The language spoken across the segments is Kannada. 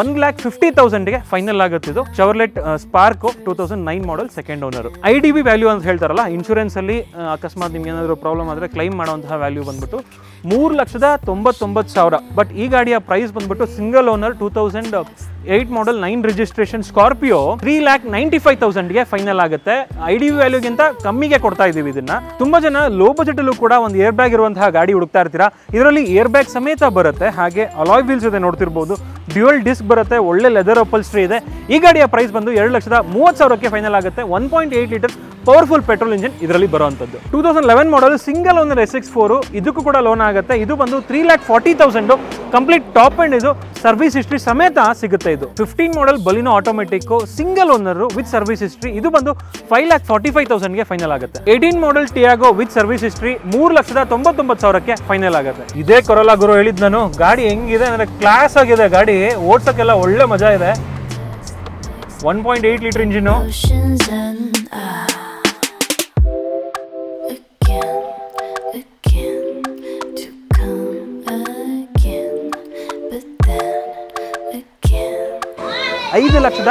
ಒನ್ ಲ್ಯಾಕ್ ಫಿಫ್ಟಿ ತೌಸಂಡ್ಗೆ ಫೈನಲ್ ಆಗುತ್ತಿದ್ದು Chevrolet Spark two thousand nine model second owner I D V value ಅಂತ ಹೇಳ್ತಾರಲ್ಲ ಇನ್ಶೂರೆನ್ಸ್ ಅಲ್ಲಿ ಅಕಸ್ಮಾತ್ ನಿಮ್ಗೆ ಏನಾದರೂ ಪ್ರಾಬ್ಲಮ್ ಆದರೆ ಕ್ಲೈಮ್ ಮಾಡುವಂತಹ ವ್ಯಾಲ್ಯೂ ಬಂದ್ಬಿಟ್ಟು ಮೂರು ಲಕ್ಷದ ತೊಂಬತ್ತೊಂಬತ್ತು ಸಾವಿರ ಬಟ್ ಈ ಗಾಡಿಯ ಪ್ರೈಸ್ ಬಂದ್ಬಿಟ್ಟು single owner two thousand eight model nine registration Scorpio three lakh ninety five thousand ಗೆ ಫೈನಲ್ ಆಗುತ್ತೆ ಐಡಿ ಡಿ ಗಿಂತ ಕಮ್ಮಿಗೆ ಕೊಡ್ತಾ ಇದೀವಿ ಇದನ್ನ ತುಂಬಾ ಜನ ಲೋ ಬಜೆಟ್ ಅಲ್ಲೂ ಕೂಡ ಒಂದು ಏರ್ ಬ್ಯಾಗ್ ಇರುವಂತಹ ಗಾಡಿ ಹುಡುಕ್ತಾ ಇರ್ತೀರಾ ಇದರಲ್ಲಿ ಏರ್ ಬ್ಯಾಗ್ ಸಮೇತ ಬರುತ್ತೆ ಹಾಗೆ ಅಲಾಯ್ ವೀಲ್ಸ್ ಇದೆ ನೋಡ್ತಿರ್ಬೋದು ಡ್ಯೂಯಲ್ ಡಿಸ್ಕ್ ಬರುತ್ತೆ ಒಳ್ಳೆ ಲೆದರ್ ಅಪಲ್ಸ್ಟ್ರಿ ಇದೆ ಈ ಗಾಡಿಯ ಪ್ರೈಸ್ ಬಂದು ಎರಡು ಲಕ್ಷದ ಮೂವತ್ತು ಸಾವಿರಕ್ಕೆ ಫೈನಲ್ ಆಗುತ್ತೆ one point eight litre powerful petrol engine ಇದರಲ್ಲಿ ಬರುವಂತದ್ದು two thousand eleven model single owner S six four ಇದಕ್ಕೂ ಕೂಡ ಲೋನ್ ಆಗುತ್ತೆ ಇದು ಬಂದು three lakh forty thousand complete top and ಇದು ಸರ್ವಿಸ್ ಹಿಸ್ಟ್ರಿ ಸಮೇತ ಸಿಗುತ್ತೆ ಇದು fifteen model Baleno automatic single owner with service history ಇದು ಬಂದು ಫೈವ್ ಲ್ಯಾಕ್ ಫಾರ್ಟಿ ಫೈವ್ ತೌಸಂಡ್ಗೆ ಫೈನಲ್ ಆಗುತ್ತೆ eighteen model Tiago with service history ಮೂರು ಲಕ್ಷದ ತೊಂಬತ್ತೊಂಬತ್ತು ಸಾವಿರಕ್ಕೆ ಫೈನಲ್ ಆಗುತ್ತೆ ಇದೇ ಕೊರೋಲಾ ಗುರು ಹೇಳಿದ್ ನಾನು ಗಾಡಿ ಹೆಂಗಿದೆ ಅಂದರೆ ಕ್ಲಾಸ್ ಆಗಿದೆ ಗಾಡಿ ಓಡ್ಸೋಕ್ಕೆಲ್ಲ ಒಳ್ಳೆ ಮಜಾ ಇದೆ one point eight litre engine ಐದು ಲಕ್ಷದ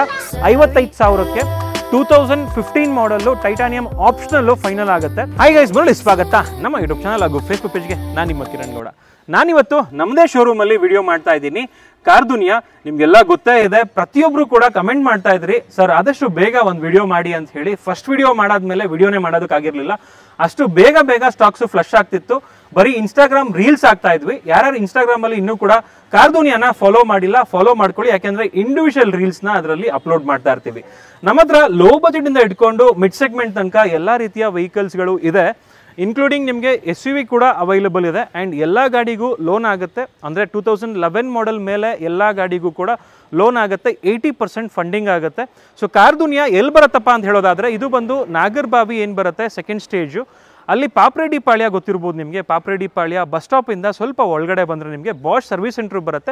ಐವತ್ತೈದು ಸಾವಿರಕ್ಕೆ two thousand fifteen model titanium optional final ಆಗುತ್ತೆ ಹೈ ಗೈಸ್ ಬರಲು ಸ್ವಾಗತ ನಮ್ಮ ಯೂಟ್ಯೂಬ್ ಚಾನಲ್ ಹಾಗೂ ಫೇಸ್ಬುಕ್ ಪೇಜ್ಗೆ ನಾನು ನಿಮ್ಮ ಕಿರಣ್ ಗೌಡ ನಾನಿವತ್ತು ನಮ್ಮದೇ ಶೋರೂಮಲ್ಲಿ ವಿಡಿಯೋ ಮಾಡ್ತಾ ಇದ್ದೀನಿ ಕಾರ್ ದುನಿಯಾ ನಿಮಗೆಲ್ಲ ಗೊತ್ತೇ ಇದೆ ಪ್ರತಿಯೊಬ್ರು ಕೂಡ ಕಮೆಂಟ್ ಮಾಡ್ತಾ ಇದ್ರಿ ಸರ್ ಆದಷ್ಟು ಬೇಗ ಒಂದ್ ವಿಡಿಯೋ ಮಾಡಿ ಅಂತ ಹೇಳಿ ಫಸ್ಟ್ ವಿಡಿಯೋ ಮಾಡಾದ್ಮೇಲೆ ವಿಡಿಯೋನೇ ಮಾಡೋದಕ್ಕಾಗಿರ್ಲಿಲ್ಲ ಅಷ್ಟು ಬೇಗ ಬೇಗ ಸ್ಟಾಕ್ಸು ಫ್ಲಶ್ ಆಗ್ತಿತ್ತು ಬರೀ ಇನ್ಸ್ಟಾಗ್ರಾಮ್ ರೀಲ್ಸ್ ಆಗ್ತಾ ಇದ್ವಿ ಯಾರ್ಯಾರು ಇನ್ಸ್ಟಾಗ್ರಾಮ್ ಅಲ್ಲಿ ಇನ್ನೂ ಕೂಡ ಕಾರ್ದೋನಿಯನ್ನ ಫಾಲೋ ಮಾಡಿಲ್ಲ ಫಾಲೋ ಮಾಡ್ಕೊಳ್ಳಿ ಯಾಕೆಂದ್ರೆ ಇಂಡಿವಿಜುವಲ್ ರೀಲ್ಸ್ ನ ಅದರಲ್ಲಿ ಅಪ್ಲೋಡ್ ಮಾಡ್ತಾ ಇರ್ತೀವಿ ನಮ್ಮ ಹತ್ರ ಲೋ ಬಜೆಟ್ ಇಂದ ಇಟ್ಕೊಂಡು ಮಿಡ್ ಸೆಗ್ಮೆಂಟ್ ತನಕ ಎಲ್ಲಾ ರೀತಿಯ ವೆಹಿಕಲ್ಸ್ಗಳು ಇದೆ ಇನ್ಕ್ಲೂಡಿಂಗ್ ನಿಮಗೆ ಎಸ್ ಯು ವಿ ಕೂಡ ಅವೈಲೇಬಲ್ ಇದೆ ಆ್ಯಂಡ್ ಎಲ್ಲ ಗಾಡಿಗೂ ಲೋನ್ ಆಗುತ್ತೆ ಅಂದರೆ ಟೂ ತೌಸಂಡ್ ಲೆವೆನ್ ಮಾಡೆಲ್ ಮೇಲೆ ಎಲ್ಲ ಗಾಡಿಗೂ ಕೂಡ ಲೋನ್ ಆಗುತ್ತೆ ಏಯ್ಟಿ ಪರ್ಸೆಂಟ್ ಫಂಡಿಂಗ್ ಆಗುತ್ತೆ ಸೊ ಕಾರ್ ಎಲ್ಲಿ ಬರುತ್ತಪ್ಪ ಅಂತ ಹೇಳೋದಾದರೆ ಇದು ಬಂದು ನಾಗರ್ಬಾವಿ ಏನು ಬರುತ್ತೆ ಸೆಕೆಂಡ್ ಸ್ಟೇಜು ಅಲ್ಲಿ ಪಾಪ್ರೆಡಿ ಪಾಳ್ಯ ಗೊತ್ತಿರ್ಬೋದು ನಿಮಗೆ ಪಾಪ್ರೆಡಿ ಪಾಳ್ಯ ಬಸ್ ಸ್ಟಾಪಿಂದ ಸ್ವಲ್ಪ ಒಳಗಡೆ ಬಂದರೆ ನಿಮಗೆ ಬಾಷ್ ಸರ್ವಿಸ್ ಸೆಂಟ್ರ್ ಬರುತ್ತೆ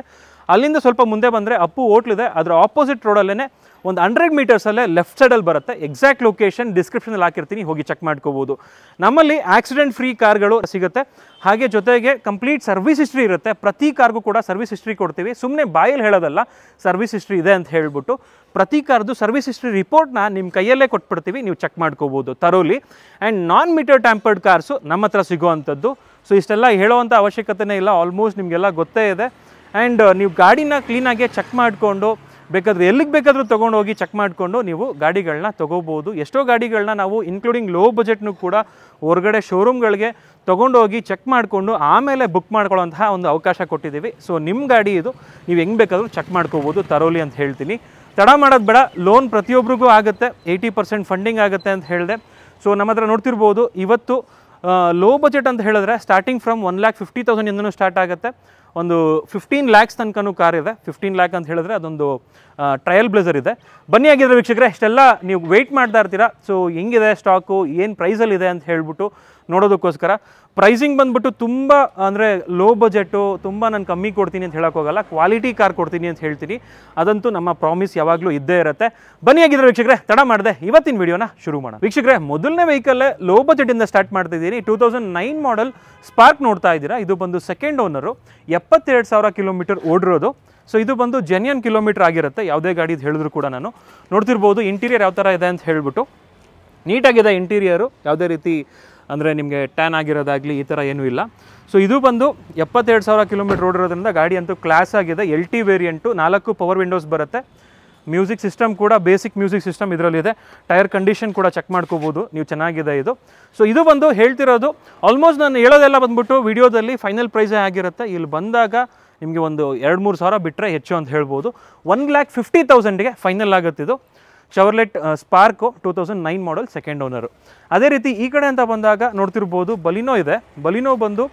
ಅಲ್ಲಿಂದ ಸ್ವಲ್ಪ ಮುಂದೆ ಬಂದರೆ ಅಪ್ಪು ಇದೆ ಅದರ ಆಪೋಸಿಟ್ ರೋಡಲ್ಲೇ ಒಂದು ಹಂಡ್ರೆಡ್ ಮೀಟರ್ಸಲ್ಲೇ ಲೆಫ್ಟ್ ಸೈಡಲ್ಲಿ ಬರುತ್ತೆ ಎಕ್ಸಾಕ್ಟ್ ಲೊಕೇಶನ್ ಡಿಸ್ಕ್ರಿಪ್ಷನಲ್ಲಿ ಹಾಕಿರ್ತೀನಿ ಹೋಗಿ ಚೆಕ್ ಮಾಡ್ಕೋಬೋದು ನಮ್ಮಲ್ಲಿ ಆಕ್ಸಿಡೆಂಟ್ ಫ್ರೀ ಕಾರ್ಗಳು ಸಿಗುತ್ತೆ ಹಾಗೆ ಜೊತೆಗೆ ಕಂಪ್ಲೀಟ್ ಸರ್ವಿಸ್ ಹಿಸ್ಟ್ರಿ ಇರುತ್ತೆ ಪ್ರತಿ ಕಾರ್ಗೂ ಕೂಡ ಸರ್ವಿಸ್ ಹಿಸ್ಟ್ರಿ ಕೊಡ್ತೀವಿ ಸುಮ್ಮನೆ ಬಾಯಲ್ಲಿ ಹೇಳೋದಲ್ಲ ಸರ್ವಿಸ್ ಹಿಸ್ಟ್ರಿ ಇದೆ ಅಂತ ಹೇಳಿಬಿಟ್ಟು ಪ್ರತಿ ಕಾರ್ದು ಸರ್ವಿಸ್ ಹಿಸ್ಟ್ರಿ ರಿಪೋರ್ಟ್ನ ನಿಮ್ಮ ಕೈಯಲ್ಲೇ ಕೊಟ್ಬಿಡ್ತೀವಿ ನೀವು ಚೆಕ್ ಮಾಡ್ಕೋಬೋದು ತರೋಲಿ and non meter tampered cars ನಮ್ಮ ಹತ್ರ ಸಿಗುವಂಥದ್ದು ಸೊ ಇಷ್ಟೆಲ್ಲ ಹೇಳುವಂಥ ಅವಶ್ಯಕತೆನೇ ಇಲ್ಲ ಆಲ್ಮೋಸ್ಟ್ ನಿಮಗೆಲ್ಲ ಗೊತ್ತೇ ಇದೆ ಆ್ಯಂಡ್ ನೀವು ಗಾಡಿನ ಕ್ಲೀನಾಗೆ ಚೆಕ್ ಮಾಡಿಕೊಂಡು ಬೇಕಾದರೆ ಎಲ್ಲಿಗೆ ಬೇಕಾದರೂ ಹೋಗಿ ಚೆಕ್ ಮಾಡಿಕೊಂಡು ನೀವು ಗಾಡಿಗಳನ್ನ ತೊಗೋಬೋದು ಎಷ್ಟೋ ಗಾಡಿಗಳನ್ನ ನಾವು ಇನ್ಕ್ಲೂಡಿಂಗ್ ಲೋ ಬಜೆಟ್ನೂ ಕೂಡ ಹೊರಗಡೆ ಶೋರೂಮ್ಗಳಿಗೆ ತೊಗೊಂಡೋಗಿ ಚೆಕ್ ಮಾಡಿಕೊಂಡು ಆಮೇಲೆ ಬುಕ್ ಮಾಡ್ಕೊಳ್ಳೋಂತಹ ಒಂದು ಅವಕಾಶ ಕೊಟ್ಟಿದ್ದೀವಿ ಸೊ ನಿಮ್ಮ ಗಾಡಿ ಇದು ನೀವು ಹೆಂಗೆ ಬೇಕಾದರೂ ಚೆಕ್ ಮಾಡ್ಕೋಬೋದು ತರೋಲಿ ಅಂತ ಹೇಳ್ತೀನಿ ತಡ ಮಾಡೋದು ಬೇಡ ಲೋನ್ ಪ್ರತಿಯೊಬ್ಬರಿಗೂ ಆಗುತ್ತೆ ಏಯ್ಟಿ ಪರ್ಸೆಂಟ್ ಫಂಡಿಂಗ್ ಆಗುತ್ತೆ ಅಂತ ಹೇಳಿದೆ ಸೊ ನಮ್ಮ ಹತ್ರ ನೋಡ್ತಿರ್ಬೋದು ಇವತ್ತು ಲೋ ಬಜೆಟ್ ಅಂತ ಹೇಳಿದ್ರೆ starting from one lakh fifty ತೌಸಂಡಿಂದನೂ ಸ್ಟಾರ್ಟ್ ಆಗುತ್ತೆ ಒಂದು ಫಿಫ್ಟೀನ್ ಲ್ಯಾಕ್ಸ್ ತನಕನೂ ಕಾರ್ ಇದೆ ಫಿಫ್ಟೀನ್ ಲ್ಯಾಕ್ ಅಂತ ಹೇಳಿದ್ರೆ ಅದೊಂದು ಟ್ರಯಲ್ ಬ್ಲೇಸರ್ ಇದೆ ಬನ್ನಿ ಆಗಿದ್ರೆ ವೀಕ್ಷಕರೇ ಇಷ್ಟೆಲ್ಲ ನೀವು ವೆಯ್ಟ್ ಮಾಡ್ತಾ ಇರ್ತೀರಾ ಸೊ ಹೆಂಗಿದೆ ಸ್ಟಾಕು ಏನು ಪ್ರೈಸಲ್ಲಿದೆ ಅಂತ ಹೇಳ್ಬಿಟ್ಟು ನೋಡೋದಕ್ಕೋಸ್ಕರ ಪ್ರೈಸಿಂಗ್ ಬಂದ್ಬಿಟ್ಟು ತುಂಬ ಅಂದರೆ ಲೋ ಬಜೆಟು ತುಂಬ ನಾನು ಕಮ್ಮಿ ಕೊಡ್ತೀನಿ ಅಂತ ಹೇಳೋಕ್ಕೋಗಲ್ಲ ಕ್ವಾಲಿಟಿ ಕಾರ್ ಕೊಡ್ತೀನಿ ಅಂತ ಹೇಳ್ತೀನಿ ಅದಂತೂ ನಮ್ಮ ಪ್ರಾಮಿಸ್ ಯಾವಾಗಲೂ ಇದ್ದೇ ಇರುತ್ತೆ ಬನ್ನಿ ಆಗಿದ್ರೆ ವೀಕ್ಷಕರೇ ತಡ ಮಾಡಿದೆ ಇವತ್ತಿನ ವೀಡಿಯೋನ ಶುರು ಮಾಡೋಣ ವೀಕ್ಷಕರೇ ಮೊದಲನೇ ವೆಹಿಕಲ್ಲೇ ಲೋ ಬಜೆಟಿಂದ ಸ್ಟಾರ್ಟ್ ಮಾಡ್ತಿದ್ದೀನಿ two thousand nine model Spark ನೋಡ್ತಾ ಇದ್ದೀರಾ ಇದು ಬಂದು ಸೆಕೆಂಡ್ ಓನರು ಎಪ್ಪತ್ತೆರಡು ಸಾವಿರ ಕಿಲೋಮೀಟರ್ ಓಡಿರೋದು ಸೊ ಇದು ಬಂದು ಜೆನ್ಯನ್ ಕಿಲೋಮೀಟರ್ ಆಗಿರುತ್ತೆ ಯಾವುದೇ ಗಾಡಿದು ಹೇಳಿದ್ರು ಕೂಡ ನಾನು ನೋಡ್ತಿರ್ಬೋದು ಇಂಟೀರಿಯರ್ ಯಾವ ಥರ ಇದೆ ಅಂತ ಹೇಳಿಬಿಟ್ಟು ನೀಟಾಗಿದೆ ಇಂಟೀರಿಯರು ಯಾವುದೇ ರೀತಿ ಅಂದರೆ ನಿಮಗೆ ಟ್ಯಾನ್ ಆಗಿರೋದಾಗಲಿ ಈ ಥರ ಏನೂ ಇಲ್ಲ ಸೊ ಇದು ಬಂದು ಎಪ್ಪತ್ತೆರಡು ಸಾವಿರ ಕಿಲೋಮೀಟರ್ ರೋಡ್ ಇರೋದ್ರಿಂದ ಗಾಡಿ ಅಂತೂ ಕ್ಲಾಸ್ ಆಗಿದೆ ಎಲ್ ಟಿ ವೇರಿಯಂಟು ನಾಲ್ಕು ಪವರ್ ವಿಂಡೋಸ್ ಬರುತ್ತೆ ಮ್ಯೂಸಿಕ್ ಸಿಸ್ಟಮ್ ಕೂಡ ಬೇಸಿಕ್ ಮ್ಯೂಸಿಕ್ ಸಿಸ್ಟಮ್ ಇದರಲ್ಲಿದೆ ಟೈರ್ ಕಂಡೀಷನ್ ಕೂಡ ಚೆಕ್ ಮಾಡ್ಕೋಬೋದು ನೀವು ಚೆನ್ನಾಗಿದೆ ಇದು ಸೊ ಇದು ಬಂದು ಹೇಳ್ತಿರೋದು ಆಲ್ಮೋಸ್ಟ್ ನಾನು ಹೇಳೋದೆಲ್ಲ ಬಂದುಬಿಟ್ಟು ವಿಡಿಯೋದಲ್ಲಿ ಫೈನಲ್ ಪ್ರೈಸೇ ಆಗಿರುತ್ತೆ ಇಲ್ಲಿ ಬಂದಾಗ ನಿಮಗೆ ಒಂದು ಎರಡು ಮೂರು ಸಾವಿರ ಬಿಟ್ಟರೆ ಹೆಚ್ಚು ಅಂತ ಹೇಳ್ಬೋದು ಒನ್ ಲ್ಯಾಕ್ ಫಿಫ್ಟಿ ತೌಸಂಡಿಗೆ ಫೈನಲ್ ಆಗುತ್ತಿದ್ದು Chevrolet Spark two thousand nine model second owner ಅದೇ ರೀತಿ ಈ ಕಡೆ ಅಂತ ಬಂದಾಗ ನೋಡ್ತಿರ್ಬೋದು ಬಲಿನೋ ಇದೆ ಬಲಿನೋ ಬಂದು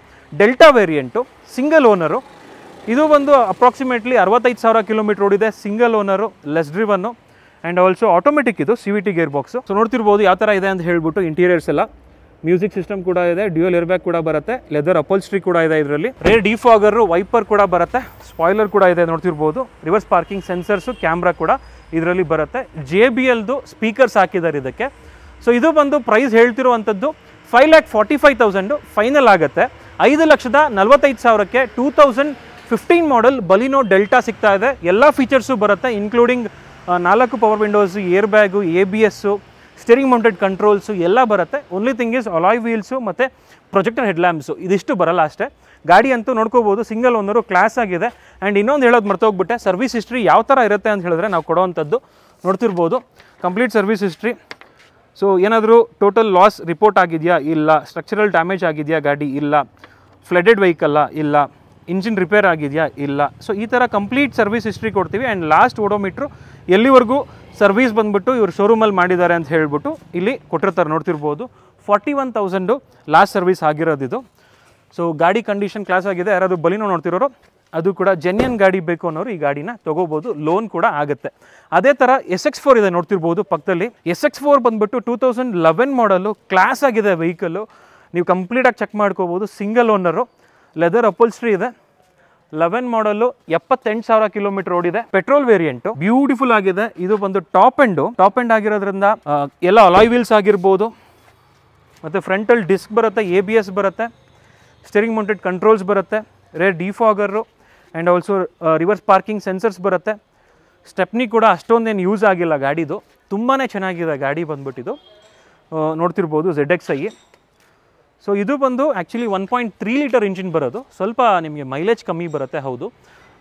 ಡೆಲ್ಟಾ ವೇರಿಯಂಟು ಸಿಂಗಲ್ ಓನರು ಇದು ಬಂದು ಅಪ್ರಾಕ್ಸಿಮೇಟ್ಲಿ ಅರವತ್ತೈದು ಸಾವಿರ ಕಿಲೋಮೀಟರ್ ಓಡಿದೆ single owner less driven and also automatic ಇದು C V T gear box so ನೋಡ್ತಿರ್ಬೋದು ಯಾವ ಥರ ಇದೆ ಅಂತ ಹೇಳ್ಬಿಟ್ಟು ಇಂಟೀರಿಯರ್ಸ್ ಎಲ್ಲ ಮ್ಯೂಸಿಕ್ ಸಿಸ್ಟಮ್ ಕೂಡ ಇದೆ ಡ್ಯೂಯಲ್ ಏರ್ ಬ್ಯಾಗ್ ಕೂಡ ಬರುತ್ತೆ ಲೆದರ್ ಅಪೋಲ್ಸ್ಟ್ರಿ ಕೂಡ ಇದೆ ಇದರಲ್ಲಿ ರೇರ್ ಡಿಫಾಗರು ವೈಪರ್ ಕೂಡ ಬರುತ್ತೆ ಸ್ಪಾಯ್ಲರ್ ಕೂಡ ಇದೆ ನೋಡ್ತಿರ್ಬೋದು ರಿವರ್ಸ್ ಪಾರ್ಕಿಂಗ್ ಸೆನ್ಸರ್ಸು ಕ್ಯಾಮ್ರಾ ಕೂಡ ಇದರಲ್ಲಿ ಬರುತ್ತೆ ಜೆ ಬಿ ಎಲ್ದು ಸ್ಪೀಕರ್ಸ್ ಹಾಕಿದ್ದಾರೆ ಇದಕ್ಕೆ ಸೊ ಇದು ಬಂದು ಪ್ರೈಸ್ ಹೇಳ್ತಿರುವಂಥದ್ದು five lakh forty five thousand final ಆಗುತ್ತೆ ಐದು ಲಕ್ಷದ ನಲವತ್ತೈದು ಸಾವಿರಕ್ಕೆ two thousand fifteen model Baleno Delta ಸಿಗ್ತಾ ಇದೆ ಎಲ್ಲ ಫೀಚರ್ಸು ಬರುತ್ತೆ ಇನ್ಕ್ಲೂಡಿಂಗ್ ನಾಲ್ಕು power windows air bag A B S steering mounted controls ಎಲ್ಲ ಬರುತ್ತೆ only thing is alloy wheels ಮತ್ತು ಪ್ರೊಜೆಕ್ಟರ್ ಹೆಡ್ಲ್ಯಾಂಪ್ಸು ಇದಿಷ್ಟು ಬರಲ್ಲ ಅಷ್ಟೇ ಗಾಡಿ ಅಂತೂ ನೋಡ್ಕೋಬೋದು ಸಿಂಗಲ್ ಓನರು ಕ್ಲಾಸ್ ಆಗಿದೆ ಆ್ಯಂಡ್ ಇನ್ನೊಂದು ಹೇಳೋದು ಮರ್ತೋಗ್ಬಿಟ್ಟೆ ಸರ್ವಿಸ್ ಹಿಸ್ಟ್ರಿ ಯಾವ ಥರ ಇರುತ್ತೆ ಅಂತ ಹೇಳಿದ್ರೆ ನಾವು ಕೊಡೋವಂಥದ್ದು ನೋಡ್ತಿರ್ಬೋದು ಕಂಪ್ಲೀಟ್ ಸರ್ವಿಸ್ ಹಿಸ್ಟ್ರಿ ಸೊ ಏನಾದರೂ ಟೋಟಲ್ ಲಾಸ್ ರಿಪೋರ್ಟ್ ಆಗಿದೆಯಾ ಇಲ್ಲ ಸ್ಟ್ರಕ್ಚರಲ್ ಡ್ಯಾಮೇಜ್ ಆಗಿದೆಯಾ ಗಾಡಿ ಇಲ್ಲ ಫ್ಲಡೆಡ್ ವೆಹಿಕಲ್ಲ ಇಲ್ಲ ಇಂಜಿನ್ ರಿಪೇರ್ ಆಗಿದೆಯಾ ಇಲ್ಲ ಸೊ ಈ ಥರ ಕಂಪ್ಲೀಟ್ ಸರ್ವಿಸ್ ಹಿಸ್ಟ್ರಿ ಕೊಡ್ತೀವಿ ಆ್ಯಂಡ್ ಲಾಸ್ಟ್ ಓಡೋಮೀಟ್ರು ಎಲ್ಲಿವರೆಗೂ ಸರ್ವಿಸ್ ಬಂದುಬಿಟ್ಟು ಇವರು ಶೋರೂಮಲ್ಲಿ ಮಾಡಿದ್ದಾರೆ ಅಂತ ಹೇಳಿಬಿಟ್ಟು ಇಲ್ಲಿ ಕೊಟ್ಟಿರ್ತಾರೆ ನೋಡ್ತಿರ್ಬೋದು forty one thousand last service ಆಗಿರೋದಿದು ಸೊ ಗಾಡಿ ಕಂಡೀಷನ್ ಕ್ಲಾಸ್ ಆಗಿದೆ ಯಾರಾದರೂ ಬಲಿನೋ ನೋಡ್ತಿರೋರು ಅದು ಕೂಡ ಜೆನ್ಯನ್ ಗಾಡಿ ಬೇಕು ಅನ್ನೋರು ಈ ಗಾಡಿನ ತೊಗೋಬೋದು ಲೋನ್ ಕೂಡ ಆಗುತ್ತೆ ಅದೇ ಥರ ಎಸ್ ಎಕ್ಸ್ ಫೋರ್ ಇದೆ ನೋಡ್ತಿರ್ಬೋದು ಪಕ್ಕದಲ್ಲಿ ಎಸ್ ಎಕ್ಸ್ ಫೋರ್ ಬಂದುಬಿಟ್ಟು two thousand eleven model class ಆಗಿದೆ ವೆಹಿಕಲ್ಲು ನೀವು ಕಂಪ್ಲೀಟಾಗಿ ಚೆಕ್ ಮಾಡ್ಕೋಬೋದು ಸಿಂಗಲ್ ಓನರು ಲೆದರ್ ಅಪಲ್ಸ್ಟ್ರಿ ಇದೆ ಲೆವೆನ್ ಮಾಡಲು ಎಪ್ಪತ್ತೆಂಟು ಸಾವಿರ ಕಿಲೋಮೀಟರ್ ಓಡಿದೆ ಪೆಟ್ರೋಲ್ ವೇರಿಯಂಟ್ ಬ್ಯೂಟಿಫುಲ್ ಆಗಿದೆ ಇದು ಬಂದು ಟಾಪ್ ಎಂಡು ಟಾಪ್ ಎಂಡ್ ಆಗಿರೋದ್ರಿಂದ ಎಲ್ಲ ಅಲಾಯ್ ವೀಲ್ಸ್ ಆಗಿರ್ಬೋದು ಮತ್ತು ಫ್ರಂಟಲ್ ಡಿಸ್ಕ್ ಬರುತ್ತೆ ಎ ಬಿ ಎಸ್ ಬರುತ್ತೆ ಸ್ಟೀರಿಂಗ್ ಮೌಂಟೆಡ್ ಕಂಟ್ರೋಲ್ಸ್ ಬರುತ್ತೆ rear defogger and also reverse parking sensors ಬರುತ್ತೆ ಸ್ಟೆಪ್ನಿ ಕೂಡ ಅಷ್ಟೊಂದೇನು ಯೂಸ್ ಆಗಿಲ್ಲ ಗಾಡಿದು ತುಂಬಾ ಚೆನ್ನಾಗಿದೆ ಗಾಡಿ ಬಂದುಬಿಟ್ಟಿದ್ದು uh, ನೋಡ್ತಿರ್ಬೋದು ಝೆಡ್ ಎಕ್ಸ್ ಐ ಸೊ ಇದು ಬಂದು actually one point three litre engine ಬರೋದು ಸ್ವಲ್ಪ ನಿಮಗೆ ಮೈಲೇಜ್ ಕಮ್ಮಿ ಬರುತ್ತೆ ಹೌದು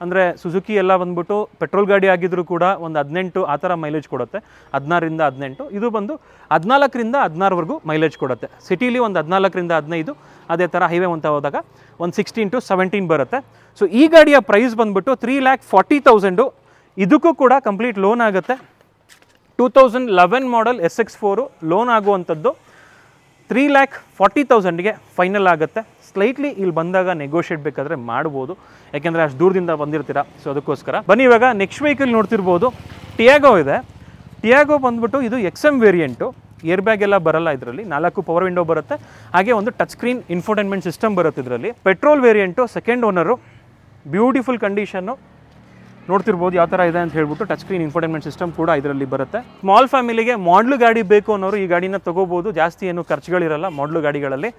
ಅಂದರೆ ಸುಜುಕಿ ಎಲ್ಲ ಬಂದ್ಬಿಟ್ಟು ಪೆಟ್ರೋಲ್ ಗಾಡಿ ಆಗಿದ್ದರೂ ಕೂಡ ಒಂದು ಹದಿನೆಂಟು ಆ ಥರ ಮೈಲೇಜ್ ಕೊಡುತ್ತೆ ಹದಿನಾರರಿಂದ ಹದಿನೆಂಟು ಇದು ಬಂದು ಹದಿನಾಲ್ಕರಿಂದ ಹದಿನಾರವರೆಗೂ ಮೈಲೇಜ್ ಕೊಡುತ್ತೆ ಸಿಟೀಲಿ ಒಂದು ಹದಿನಾಲ್ಕರಿಂದ ಹದಿನೈದು ಅದೇ ಥರ ಹೈವೇ ಅಂತ ಹೋದಾಗ ಒಂದು ಸಿಕ್ಸ್ಟೀನ್ ಟು ಸೆವೆಂಟೀನ್ ಬರುತ್ತೆ ಸೊ ಈ ಗಾಡಿಯ ಪ್ರೈಸ್ ಬಂದುಬಿಟ್ಟು ತ್ರೀ ಲ್ಯಾಕ್ ಫಾರ್ಟಿ ತೌಸಂಡು ಇದಕ್ಕೂ ಕೂಡ ಕಂಪ್ಲೀಟ್ ಲೋನ್ ಆಗುತ್ತೆ two thousand eleven model S X four loan ಆಗುವಂಥದ್ದು ತ್ರೀ ಲ್ಯಾಕ್ ಫಾರ್ಟಿ ತೌಸಂಡ್ಗೆ ಫೈನಲ್ ಆಗುತ್ತೆ ಸ್ಲೈಟ್ಲಿ ಇಲ್ಲಿ ಬಂದಾಗ ನೆಗೋಷಿಯೇಟ್ ಬೇಕಾದರೆ ಮಾಡ್ಬೋದು ಯಾಕೆಂದರೆ ಅಷ್ಟು ದೂರದಿಂದ ಬಂದಿರ್ತೀರ ಸೊ ಅದಕ್ಕೋಸ್ಕರ ಬನ್ನಿ ಇವಾಗ ನೆಕ್ಸ್ಟ್ ವೆಹಿಕಲ್ ನೋಡ್ತಿರ್ಬೋದು ಟಿಯಾಗೋ ಇದೆ ಟಿಯಾಗೋ ಬಂದ್ಬಿಟ್ಟು ಇದು X M variant air bag ಎಲ್ಲ ಬರಲ್ಲ ಇದರಲ್ಲಿ ನಾಲ್ಕು ಪವರ್ ವಿಂಡೋ ಬರುತ್ತೆ ಹಾಗೆ ಒಂದು ಟಚ್ ಸ್ಕ್ರೀನ್ ಇನ್ಫೋಟೈನ್ಮೆಂಟ್ ಸಿಸ್ಟಮ್ ಬರುತ್ತೆ ಇದರಲ್ಲಿ petrol variant second owner beautiful condition ನೋಡ್ತಿರ್ಬೋದು ಯಾವ ಥರ ಇದೆ ಅಂತ ಹೇಳ್ಬಿಟ್ಟು ಟಚ್ ಸ್ಕ್ರೀನ್ ಇನ್ಫೋಟೈನ್ಮೆಂಟ್ ಸಿಸ್ಟಮ್ ಕೂಡ ಇದರಲ್ಲಿ ಬರುತ್ತೆ ಸ್ಮಾಲ್ ಫ್ಯಾಮಿಲಿಗೆ ಮಾಡ್ಲು ಗಾಡಿ ಬೇಕು ಅನ್ನೋರು ಈ ಗಾಡಿನ ತೊಗೋಬೋದು ಜಾಸ್ತಿ ಏನು ಖರ್ಚುಗಳಿರಲ್ಲ ಮಾಡ್ಲು ಗಾಡಿಗಳಲ್ಲಿ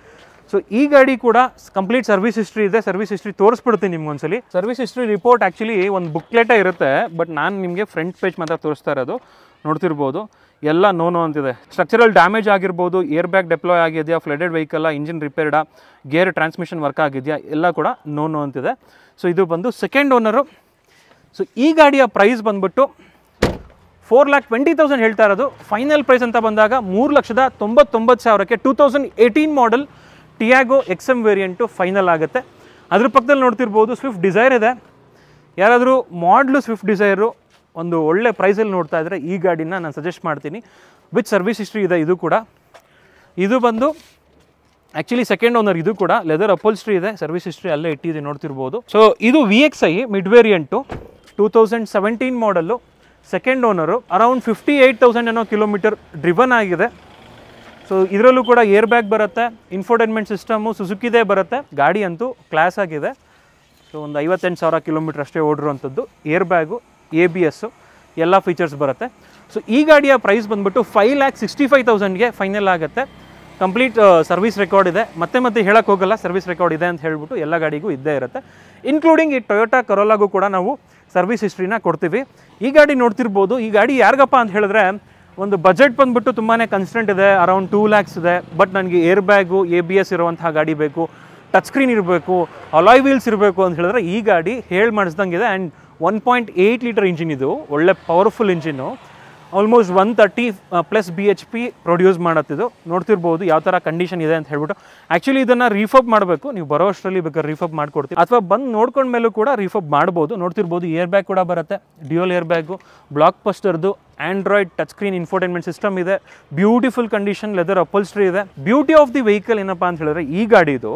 ಸೊ ಈ ಗಾಡಿ ಕೂಡ ಕಂಪ್ಲೀಟ್ ಸರ್ವಿಸ್ ಹಿಸ್ಟ್ರಿ ಇದೆ ಸರ್ವಿಸ್ ಹಿಸ್ಟ್ರಿ ತೋರಿಸ್ಬಿಡ್ತೀನಿ ಒಂದ್ಸಲಿ ಸರ್ವಿಸ್ ಹಿಸ್ಟ್ರಿ ರಿಪೋರ್ಟ್ ಆ್ಯಕ್ಚುಲಿ ಒಂದು ಬುಕ್ಲೆಟೇ ಇರುತ್ತೆ ಬಟ್ ನಾನು ನಿಮಗೆ ಫ್ರಂಟ್ ಪೇಜ್ ಮಾತ್ರ ತೋರಿಸ್ತಾ ಇರೋದು ನೋಡ್ತಿರ್ಬೋದು ಎಲ್ಲ ನೋನು ಅಂತಿದೆ ಸ್ಟ್ರಕ್ಚರಲ್ ಡ್ಯಾಮೇಜ್ ಆಗಿರ್ಬೋದು ಏರ್ ಬ್ಯಾಗ್ ಡೆಪ್ಲಾಯ್ ಆಗಿದೆಯಾ ಫ್ಲಡೆಡ್ ವೆಹಿಕಲ್ಲ ಇಂಜಿನ್ ರಿಪೇರ್ಡಾ ಗೇರ್ ಟ್ರಾನ್ಸ್ಮಿಷನ್ ವರ್ಕ್ ಆಗಿದೆಯಾ ಎಲ್ಲ ಕೂಡ ನೋನು ಅಂತಿದೆ ಸೊ ಇದು ಬಂದು ಸೆಕೆಂಡ್ ಓನರು ಸೊ ಈ ಗಾಡಿಯ ಪ್ರೈಸ್ ಬಂದ್ಬಿಟ್ಟು ಫೋರ್ ಲ್ಯಾಕ್ ಟ್ವೆಂಟಿ ತೌಸಂಡ್ ಹೇಳ್ತಾ ಇರೋದು ಫೈನಲ್ ಪ್ರೈಸ್ ಅಂತ ಬಂದಾಗ ಮೂರು ಲಕ್ಷದ ತೊಂಬತ್ತೊಂಬತ್ತು ಸಾವಿರಕ್ಕೆ two thousand eighteen model Tiago X M variant final ಆಗುತ್ತೆ ಅದ್ರ ಪಕ್ಕದಲ್ಲಿ ನೋಡ್ತಿರ್ಬೋದು ಸ್ವಿಫ್ಟ್ ಡಿಸೈರ್ ಇದೆ ಯಾರಾದರೂ ಮಾಡ್ಲು ಸ್ವಿಫ್ಟ್ ಡಿಸೈರು ಒಂದು ಒಳ್ಳೆ ಪ್ರೈಸಲ್ಲಿ ನೋಡ್ತಾ ಇದ್ದರೆ ಈ ಗಾಡಿನ ನಾನು ಸಜೆಸ್ಟ್ ಮಾಡ್ತೀನಿ ವಿತ್ ಸರ್ವಿಸ್ ಹಿಸ್ಟ್ರಿ ಇದೆ ಇದು ಕೂಡ ಇದು ಬಂದು ಆ್ಯಕ್ಚುಲಿ ಸೆಕೆಂಡ್ ಓನರ್ ಇದು ಕೂಡ ಲೆದರ್ ಅಪೋಲ್ಸ್ಟ್ರಿ ಇದೆ ಸರ್ವಿಸ್ ಹಿಸ್ಟ್ರಿ ಅಲ್ಲೇ ಇಟ್ಟಿದೆ ನೋಡ್ತಿರ್ಬೋದು ಸೊ ಇದು V X I mid variant two thousand seventeen model second owner around fifty eight thousand ಏನೋ ಕಿಲೋಮೀಟರ್ ಡ್ರಿವನ್ ಆಗಿದೆ ಸೊ ಇದರಲ್ಲೂ ಕೂಡ ಏರ್ ಬ್ಯಾಗ್ ಬರುತ್ತೆ ಇನ್ಫೋಟೈನ್ಮೆಂಟ್ ಸಿಸ್ಟಮು ಸುಸುಕಿದೇ ಬರುತ್ತೆ ಗಾಡಿ ಅಂತೂ ಕ್ಲಾಸ್ ಆಗಿದೆ ಸೊ ಒಂದು ಐವತ್ತೆಂಟು ಸಾವಿರ ಕಿಲೋಮೀಟ್ರ್ ಅಷ್ಟೇ ಓಡಿರುವಂಥದ್ದು air bag A B S ಎಲ್ಲ ಫೀಚರ್ಸ್ ಬರುತ್ತೆ ಸೊ ಈ ಗಾಡಿಯ ಪ್ರೈಸ್ ಬಂದುಬಿಟ್ಟು ಫೈವ್ ಲ್ಯಾಕ್ ಸಿಕ್ಸ್ಟಿ ಫೈವ್ ತೌಸಂಡ್ಗೆ ಫೈನಲ್ ಆಗುತ್ತೆ ಕಂಪ್ಲೀಟ್ ಸರ್ವಿಸ್ ರೆಕಾರ್ಡ್ ಇದೆ ಮತ್ತೆ ಮತ್ತೆ ಹೇಳಕ್ಕೆ ಹೋಗಲ್ಲ ಸರ್ವಿಸ್ ರೆಕಾರ್ಡ್ ಇದೆ ಅಂತ ಹೇಳ್ಬಿಟ್ಟು ಎಲ್ಲ ಗಾಡಿಗೂ ಇದ್ದೇ ಇರುತ್ತೆ ಇನ್ಕ್ಲೂಡಿಂಗ್ ಈ ಟೊಯೋಟಾ ಕರೋಲಾಗೂ ಕೂಡ ನಾವು ಸರ್ವಿಸ್ ಹಿಸ್ಟ್ರಿನ ಕೊಡ್ತೀವಿ ಈ ಗಾಡಿ ನೋಡ್ತಿರ್ಬೋದು ಈ ಗಾಡಿ ಯಾರಿಗಪ್ಪ ಅಂತ ಹೇಳಿದ್ರೆ ಒಂದು ಬಜೆಟ್ ಬಂದುಬಿಟ್ಟು ತುಂಬಾ ಕನ್ಸ್ಟೆಂಟ್ ಇದೆ ಅರೌಂಡ್ ಟೂ ಲ್ಯಾಕ್ಸ್ ಇದೆ ಬಟ್ ನನಗೆ air bag A B S ಇರುವಂತಹ ಗಾಡಿ ಬೇಕು ಟಚ್ ಸ್ಕ್ರೀನ್ ಇರಬೇಕು ಅಲಾಯ್ ವೀಲ್ಸ್ ಇರಬೇಕು ಅಂತ ಹೇಳಿದ್ರೆ ಈ ಗಾಡಿ ಹೇಳಿ ಮಾಡಿಸ್ದಂಗೆ ಇದೆ and one point eight litre engine ಇದು ಒಳ್ಳೆ powerful engine almost one thirty plus B H P produce ಮಾಡತ್ತಿದ್ದು ನೋಡ್ತಿರ್ಬೋದು ಯಾವ ಥರ ಕಂಡೀಷನ್ ಇದೆ ಅಂತ ಹೇಳ್ಬಿಟ್ಟು ಆ್ಯಕ್ಚುಲಿ ಇದನ್ನು ರೀಫ್ ಮಾಡಬೇಕು ನೀವು ಬರೋ ಅಷ್ಟರಲ್ಲಿ ಬೇಕಾದ್ರೆ ರೀಫಪ್ ಮಾಡಿಕೊಡ್ತೀವಿ ಅಥವಾ ಬಂದು ನೋಡ್ಕೊಂಡ ಮೇಲೂ ಕೂಡ ರೀಫಪ್ ಮಾಡ್ಬೋದು ನೋಡ್ತಿರ್ಬೋದು ಇಯರ್ ಬ್ಯಾಗ್ ಕೂಡ ಬರುತ್ತೆ ಡ್ಯೂಯಲ್ ಏರ್ಬ್ಯಾಗು ಬ್ಯಾಗು ಬ್ಲಾಕ್ ಪಸ್ಟರ್ದು Android touch screen infotainment system ಇದೆ ಬ್ಯೂಟಿಫುಲ್ ಕಂಡೀಷನ್ ಲೆದರ್ ಅಪಲ್ಸ್ಟ್ರಿ ಇದೆ ಬ್ಯೂಟಿ ಆಫ್ ದಿ ವೆಹಿಕಲ್ ಏನಪ್ಪ ಅಂತ ಹೇಳಿದ್ರೆ ಈ ಗಾಡಿದು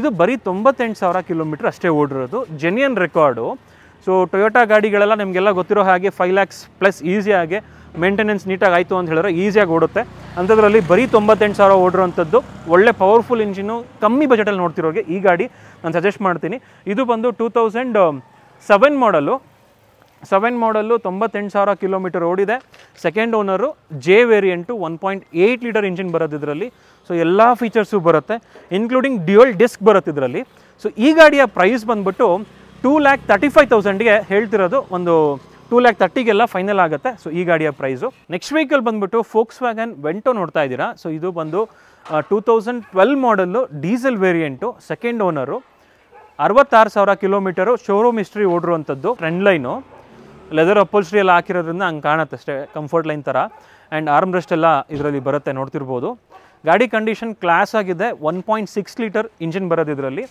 ಇದು ಬರೀ ತೊಂಬತ್ತೆಂಟು ಸಾವಿರ ಕಿಲೋಮೀಟ್ರ್ ಅಷ್ಟೇ ಓಡಿರೋದು ಜೆನ್ಯನ್ ರೆಕಾರ್ಡು ಸೊ ಟೊಯೋಟಾ ಗಾಡಿಗಳೆಲ್ಲ ನಿಮಗೆಲ್ಲ ಗೊತ್ತಿರೋ ಹಾಗೆ ಫೈವ್ ಲ್ಯಾಕ್ಸ್ ಪ್ಲಸ್ ಈಸಿಯಾಗಿ ಮೇಂಟೆನೆನ್ಸ್ ನೀಟಾಗಿ ಆಯಿತು ಅಂತ ಹೇಳಿದ್ರೆ ಈಸಿಯಾಗಿ ಓಡುತ್ತೆ ಅಂಥದ್ರಲ್ಲಿ ಬರೀ ತೊಂಬತ್ತೆಂಟು ಸಾವಿರ ಓಡಿರೋಂಥದ್ದು ಒಳ್ಳೆ ಪವರ್ಫುಲ್ ಇಂಜಿನು ಕಮ್ಮಿ ಬಜೆಟಲ್ಲಿ ನೋಡ್ತಿರೋಗೆ ಈ ಗಾಡಿ ನಾನು ಸಜೆಸ್ಟ್ ಮಾಡ್ತೀನಿ ಇದು ಬಂದು two thousand seven model seven model ತೊಂಬತ್ತೆಂಟು ಸಾವಿರ ಕಿಲೋಮೀಟರ್ ಓಡಿದೆ second owner J variant one point eight litre engine ಬರೋದು ಇದರಲ್ಲಿ ಸೊ ಎಲ್ಲ ಫೀಚರ್ಸು ಬರುತ್ತೆ ಇನ್ಕ್ಲೂಡಿಂಗ್ ಡ್ಯೂಯಲ್ ಡಿಸ್ಕ್ ಬರುತ್ತೆ ಇದರಲ್ಲಿ ಸೊ ಈ ಗಾಡಿಯ ಪ್ರೈಸ್ ಬಂದುಬಿಟ್ಟು ಟೂ ಲ್ಯಾಕ್ ತರ್ಟಿ ಫೈವ್ ತೌಸಂಡ್ಗೆ ಹೇಳ್ತಿರೋದು ಒಂದು ಟೂ ಲ್ಯಾಕ್ ತರ್ಟಿಗೆಲ್ಲ ಫೈನಲ್ ಆಗುತ್ತೆ ಸೊ ಈ ಗಾಡಿಯ ಪ್ರೈಸು ನೆಕ್ಸ್ಟ್ ವೆಹಿಕಲ್ ಬಂದುಬಿಟ್ಟು ಫೋಕ್ಸ್ ವ್ಯಾಗನ್ ವೆಂಟೋ ನೋಡ್ತಾ ಇದ್ದೀರಾ ಸೊ ಇದು ಬಂದು two thousand twelve model diesel variant second owner ಅರವತ್ತಾರು ಸಾವಿರ ಕಿಲೋಮೀಟರು ಶೋರೂಮ್ ಹಿಸ್ಟ್ರಿ ಓಡಿರುವಂಥದ್ದು ಫ್ರೆಂಡ್ ಲೈನು ಲೆದರ್ ಅಪ್ಪಲ್ಸ್ಟ್ರಿ ಎಲ್ಲ ಹಾಕಿರೋದ್ರಿಂದ ಹಂಗೆ ಕಾಣುತ್ತೆ ಅಷ್ಟೇ ಕಂಫರ್ಟ್ ಲೈನ್ ಥರ ಆ್ಯಂಡ್ ಆರ್ಮ್ ರೆಸ್ಟ್ ಎಲ್ಲ ಇದರಲ್ಲಿ ಬರುತ್ತೆ ನೋಡ್ತಿರ್ಬೋದು ಗಾಡಿ ಕಂಡೀಷನ್ ಕ್ಲಾಸ್ ಆಗಿದೆ one point six litre engine ಬರೋದು ಇದರಲ್ಲಿ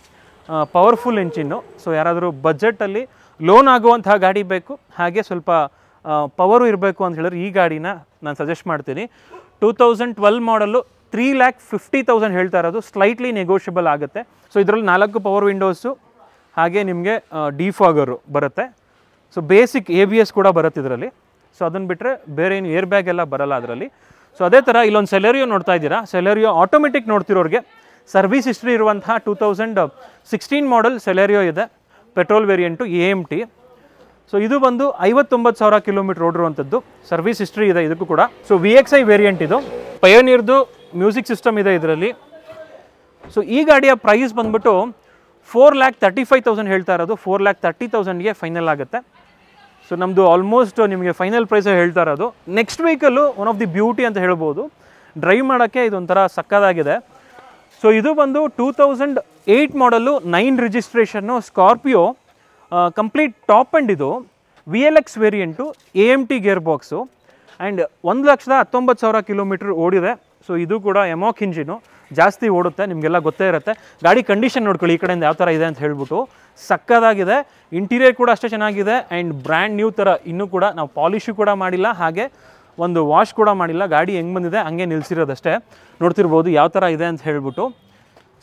ಪವರ್ಫುಲ್ ಇಂಜಿನ್ನು ಸೊ ಯಾರಾದರೂ ಬಜೆಟಲ್ಲಿ ಲೋನ್ ಆಗುವಂತಹ ಗಾಡಿ ಬೇಕು ಹಾಗೆ ಸ್ವಲ್ಪ ಪವರು ಇರಬೇಕು ಅಂತ ಹೇಳಿದ್ರೆ ಈ ಗಾಡಿನ ನಾನು ಸಜೆಸ್ಟ್ ಮಾಡ್ತೀನಿ two thousand twelve model three lakh fifty thousand ಹೇಳ್ತಾ ಇರೋದು ಸ್ಲೈಟ್ಲಿ ನೆಗೋಷಿಯಬಲ್ ಆಗುತ್ತೆ ಸೊ ಇದರಲ್ಲಿ ನಾಲ್ಕು ಪವರ್ ವಿಂಡೋಸು ಹಾಗೆ ನಿಮಗೆ ಡಿಫಾಗರು ಬರುತ್ತೆ so basic A B S ಕೂಡ ಬರುತ್ತೆ ಇದರಲ್ಲಿ ಸೊ ಅದನ್ನು ಬಿಟ್ಟರೆ ಬೇರೆ ಏನು ಏರ್ ಬ್ಯಾಗ್ ಎಲ್ಲ ಬರಲ್ಲ ಅದರಲ್ಲಿ ಸೊ ಅದೇ ಥರ ಇಲ್ಲೊಂದು ಸೆಲೆರಿಯೋ ನೋಡ್ತಾ ಇದ್ದೀರಾ ಸೆಲೆರಿಯೋ ಆಟೋಮೆಟಿಕ್ ನೋಡ್ತಿರೋರಿಗೆ ಸರ್ವಿಸ್ ಹಿಸ್ಟ್ರಿ ಇರುವಂತಹ two thousand sixteen model Celerio ಇದೆ petrol variant A M T so ಇದು ಬಂದು ಐವತ್ತೊಂಬತ್ತು ಸಾವಿರ ಕಿಲೋಮೀಟ್ರ್ ಓಡಿರುವಂಥದ್ದು ಸರ್ವಿಸ್ ಹಿಸ್ಟ್ರಿ ಇದೆ ಇದಕ್ಕೂ ಕೂಡ so V X I variant ಇದು ಪಯೋನಿಯರ್ದು ಮ್ಯೂಸಿಕ್ ಸಿಸ್ಟಮ್ ಇದೆ ಇದರಲ್ಲಿ ಸೊ ಈ ಗಾಡಿಯ ಪ್ರೈಸ್ ಬಂದ್ಬಿಟ್ಟು four lakh thirty five thousand ಹೇಳ್ತಾ ಇರೋದು ಫೋರ್ ಲ್ಯಾಕ್ ತರ್ಟಿ ತೌಸಂಡ್ಗೆ ಫೈನಲ್ ಆಗುತ್ತೆ ಸೊ ನಮ್ಮದು ಆಲ್ಮೋಸ್ಟ್ ನಿಮಗೆ ಫೈನಲ್ ಪ್ರೈಸೇ ಹೇಳ್ತಾ ಇರೋದು next vehicle one of the beauty ಅಂತ ಹೇಳ್ಬೋದು ಡ್ರೈವ್ ಮಾಡೋಕ್ಕೆ ಇದೊಂಥರ ಸಕ್ಕದಾಗಿದೆ ಸೊ ಇದು ಬಂದು two thousand eight model nine registration Scorpio complete top and ಇದು V L X variant A M T gear box and ಒಂದು ಲಕ್ಷದ ಹತ್ತೊಂಬತ್ತು ಸಾವಿರ ಕಿಲೋಮೀಟ್ರ್ ಓಡಿದೆ ಸೊ ಇದು ಕೂಡ ಎಮಾಕ್ ಇಂಜಿನು ಜಾಸ್ತಿ ಓಡುತ್ತೆ ನಿಮಗೆಲ್ಲ ಗೊತ್ತೇ ಇರುತ್ತೆ ಗಾಡಿ ಕಂಡೀಷನ್ ನೋಡ್ಕೊಳ್ಳಿ ಈ ಕಡೆಯಿಂದ ಯಾವ ಥರ ಇದೆ ಅಂತ ಹೇಳ್ಬಿಟ್ಟು ಸಕ್ಕದಾಗಿದೆ ಇಂಟೀರಿಯರ್ ಕೂಡ ಅಷ್ಟೇ ಚೆನ್ನಾಗಿದೆ ಆ್ಯಂಡ್ ಬ್ರ್ಯಾಂಡ್ ನ್ಯೂ ಥರ ಇನ್ನೂ ಕೂಡ ನಾವು ಪಾಲಿಶು ಕೂಡ ಮಾಡಿಲ್ಲ ಹಾಗೆ ಒಂದು ವಾಶ್ ಕೂಡ ಮಾಡಿಲ್ಲ ಗಾಡಿ ಹೆಂಗೆ ಬಂದಿದೆ ಹಂಗೆ ನಿಲ್ಲಿಸಿರೋದಷ್ಟೇ ನೋಡ್ತಿರ್ಬೋದು ಯಾವ ಥರ ಇದೆ ಅಂತ ಹೇಳ್ಬಿಟ್ಟು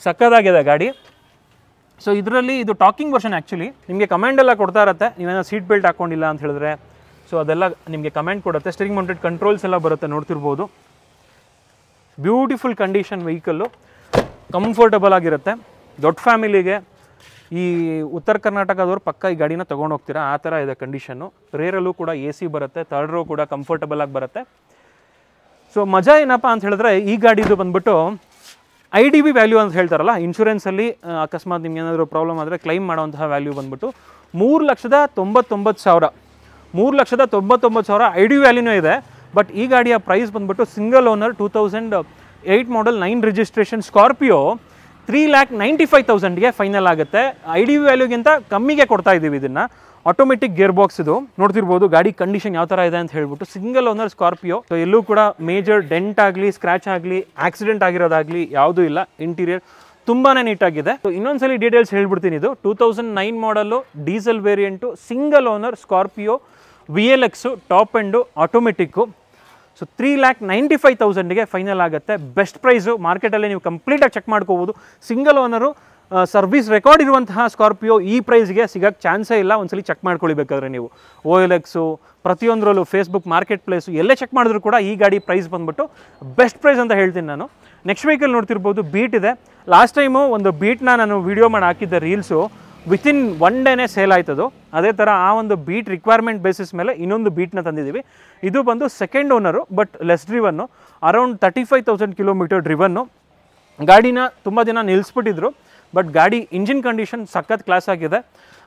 ಸಕ್ಕದಾಗಿದೆ ಗಾಡಿ ಸೊ ಇದರಲ್ಲಿ ಇದು ಟಾಕಿಂಗ್ ವರ್ಷನ್ ಆ್ಯಕ್ಚುಲಿ ನಿಮಗೆ ಕಮೆಂಡ್ ಎಲ್ಲ ಕೊಡ್ತಾ ಇರುತ್ತೆ ನೀವೇನೋ ಸೀಟ್ ಬೆಲ್ಟ್ ಹಾಕ್ಕೊಂಡಿಲ್ಲ ಅಂತ ಹೇಳಿದ್ರೆ ಸೊ ಅದೆಲ್ಲ ನಿಮಗೆ ಕಮೆಂಟ್ ಕೊಡುತ್ತೆ ಸ್ಟ್ರಿಂಗ್ ಮೌಂಟೆಡ್ ಕಂಟ್ರೋಲ್ಸ್ ಎಲ್ಲ ಬರುತ್ತೆ ನೋಡ್ತಿರ್ಬೋದು ಬ್ಯೂಟಿಫುಲ್ ಕಂಡೀಷನ್ ವೆಹಿಕಲ್ಲು ಕಂಫರ್ಟಬಲ್ ಆಗಿರುತ್ತೆ ದೊಡ್ಡ ಫ್ಯಾಮಿಲಿಗೆ ಈ ಉತ್ತರ ಕರ್ನಾಟಕದವ್ರು ಪಕ್ಕ ಈ ಗಾಡಿನ ತೊಗೊಂಡು ಹೋಗ್ತೀರಾ ಆ ಥರ ಇದೆ ಕಂಡೀಷನ್ನು ರೇರಲ್ಲೂ ಕೂಡ ಎ ಸಿ ಬರುತ್ತೆ ಥರ್ಡ್ ರೋ ಕೂಡ ಕಂಫರ್ಟಬಲ್ ಆಗಿ ಬರುತ್ತೆ ಸೊ ಮಜಾ ಏನಪ್ಪ ಅಂತ ಹೇಳಿದ್ರೆ ಈ ಗಾಡಿದು ಬಂದ್ಬಿಟ್ಟು ಐ ಡಿ ಬಿ ವ್ಯಾಲ್ಯೂ ಅಂತ ಹೇಳ್ತಾರಲ್ಲ ಇನ್ಶೂರೆನ್ಸಲ್ಲಿ ಅಕಸ್ಮಾತ್ ನಿಮ್ಗೆ ಏನಾದರೂ ಪ್ರಾಬ್ಲಮ್ ಆದರೆ ಕ್ಲೈಮ್ ಮಾಡುವಂತಹ ವ್ಯಾಲ್ಯೂ ಬಂದ್ಬಿಟ್ಟು ಮೂರು ಲಕ್ಷದ ತೊಂಬತ್ತೊಂಬತ್ತು ಸಾವಿರ ಮೂರು ಲಕ್ಷದ ತೊಂಬತ್ತೊಂಬತ್ತು ಸಾವಿರ ಐ ಡಿ ವ್ಯಾಲ್ಯೂನೂ ಇದೆ ಬಟ್ ಈ ಗಾಡಿಯ ಪ್ರೈಸ್ ಬಂದ್ಬಿಟ್ಟು single owner two thousand eight model nine registration Scorpio three lakh ninety five ತೌಸಂಡ್ಗೆ ಫೈನಲ್ ಆಗುತ್ತೆ ಐ ಡಿ ವ್ಯಾಲ್ಯೂಗಿಂತ ಕಮ್ಮಿಗೆ ಕೊಡ್ತಾ ಇದ್ದೀವಿ ಇದನ್ನು ಆಟೋಮೆಟಿಕ್ ಗೇರ್ ಬಾಕ್ಸ್ ಇದು ನೋಡ್ತಿರ್ಬೋದು ಗಾಡಿ ಕಂಡೀಷನ್ ಯಾವ ತರ ಇದೆ ಅಂತ ಹೇಳ್ಬಿಟ್ಟು ಸಿಂಗಲ್ ಓನರ್ ಸ್ಕಾರ್ಪಿಯೋ ಸೊ ಎಲ್ಲೂ ಕೂಡ ಮೇಜರ್ ಡೆಂಟ್ ಆಗಲಿ ಸ್ಕ್ರಾಚ್ ಆಗಲಿ ಆಕ್ಸಿಡೆಂಟ್ ಆಗಿರೋದಾಗಲಿ ಯಾವುದೂ ಇಲ್ಲ ಇಂಟೀರಿಯರ್ ತುಂಬಾ ನೀಟಾಗಿದೆ ಸೊ ಇನ್ನೊಂದ್ಸಲಿ ಡೀಟೇಲ್ಸ್ ಹೇಳ್ಬಿಡ್ತೀನಿ ಇದು two thousand nine model diesel variant single owner Scorpio V L X top end automatic so three lakh ninety five ತೌಸಂಡಿಗೆ ಫೈನಲ್ ಆಗುತ್ತೆ ಬೆಸ್ಟ್ ಪ್ರೈಸು ಮಾರ್ಕೆಟಲ್ಲಿ ನೀವು ಕಂಪ್ಲೀಟಾಗಿ ಚೆಕ್ ಮಾಡ್ಕೋಬೋದು ಸಿಂಗಲ್ ಓನರು ಸರ್ವಿಸ್ ರೆಕಾರ್ಡ್ ಇರುವಂತಹ ಸ್ಕಾರ್ಪಿಯೋ ಈ ಪ್ರೈಸ್ಗೆ ಸಿಗೋಕ್ಕೆ ಚಾನ್ಸೇ ಇಲ್ಲ ಒಂದ್ಸಲಿ ಚೆಕ್ ಮಾಡ್ಕೊಳ್ಬೇಕಾದ್ರೆ ನೀವು ಓ ಎಲ್ ಎಕ್ಸು ಪ್ರತಿಯೊಂದರಲ್ಲೂ ಫೇಸ್ಬುಕ್ ಮಾರ್ಕೆಟ್ ಪ್ಲೇಸು ಎಲ್ಲೇ ಚೆಕ್ ಮಾಡಿದ್ರು ಕೂಡ ಈ ಗಾಡಿ ಪ್ರೈಸ್ ಬಂದುಬಿಟ್ಟು ಬೆಸ್ಟ್ ಪ್ರೈಸ್ ಅಂತ ಹೇಳ್ತೀನಿ ನಾನು ನೆಕ್ಸ್ಟ್ ವೀಕಲ್ಲಿ ನೋಡ್ತಿರ್ಬೋದು ಬೀಟ್ ಇದೆ ಲಾಸ್ಟ್ ಟೈಮು ಒಂದು ಬೀಟ್ನ ನಾನು ವೀಡಿಯೋ ಮಾಡಿ ಹಾಕಿದ್ದೆ ರೀಲ್ಸು ವಿತಿನ್ ಒನ್ ಡೇನೇ ಸೇಲ್ ಆಯ್ತದು ಅದೇ ಥರ ಆ ಒಂದು ಬೀಟ್ ರಿಕ್ವೈರ್ಮೆಂಟ್ ಬೇಸಿಸ್ ಮೇಲೆ ಇನ್ನೊಂದು ಬೀಟ್ನ ತಂದಿದ್ದೀವಿ ಇದು ಬಂದು second owner but less driven around thirty five thousand kilometre driven ಗಾಡಿನ ತುಂಬ ದಿನ ನಿಲ್ಲಿಸ್ಬಿಟ್ಟಿದ್ರು ಬಟ್ ಗಾಡಿ ಇಂಜಿನ್ ಕಂಡೀಷನ್ ಸಖತ್ ಕ್ಲಾಸ್ ಆಗಿದೆ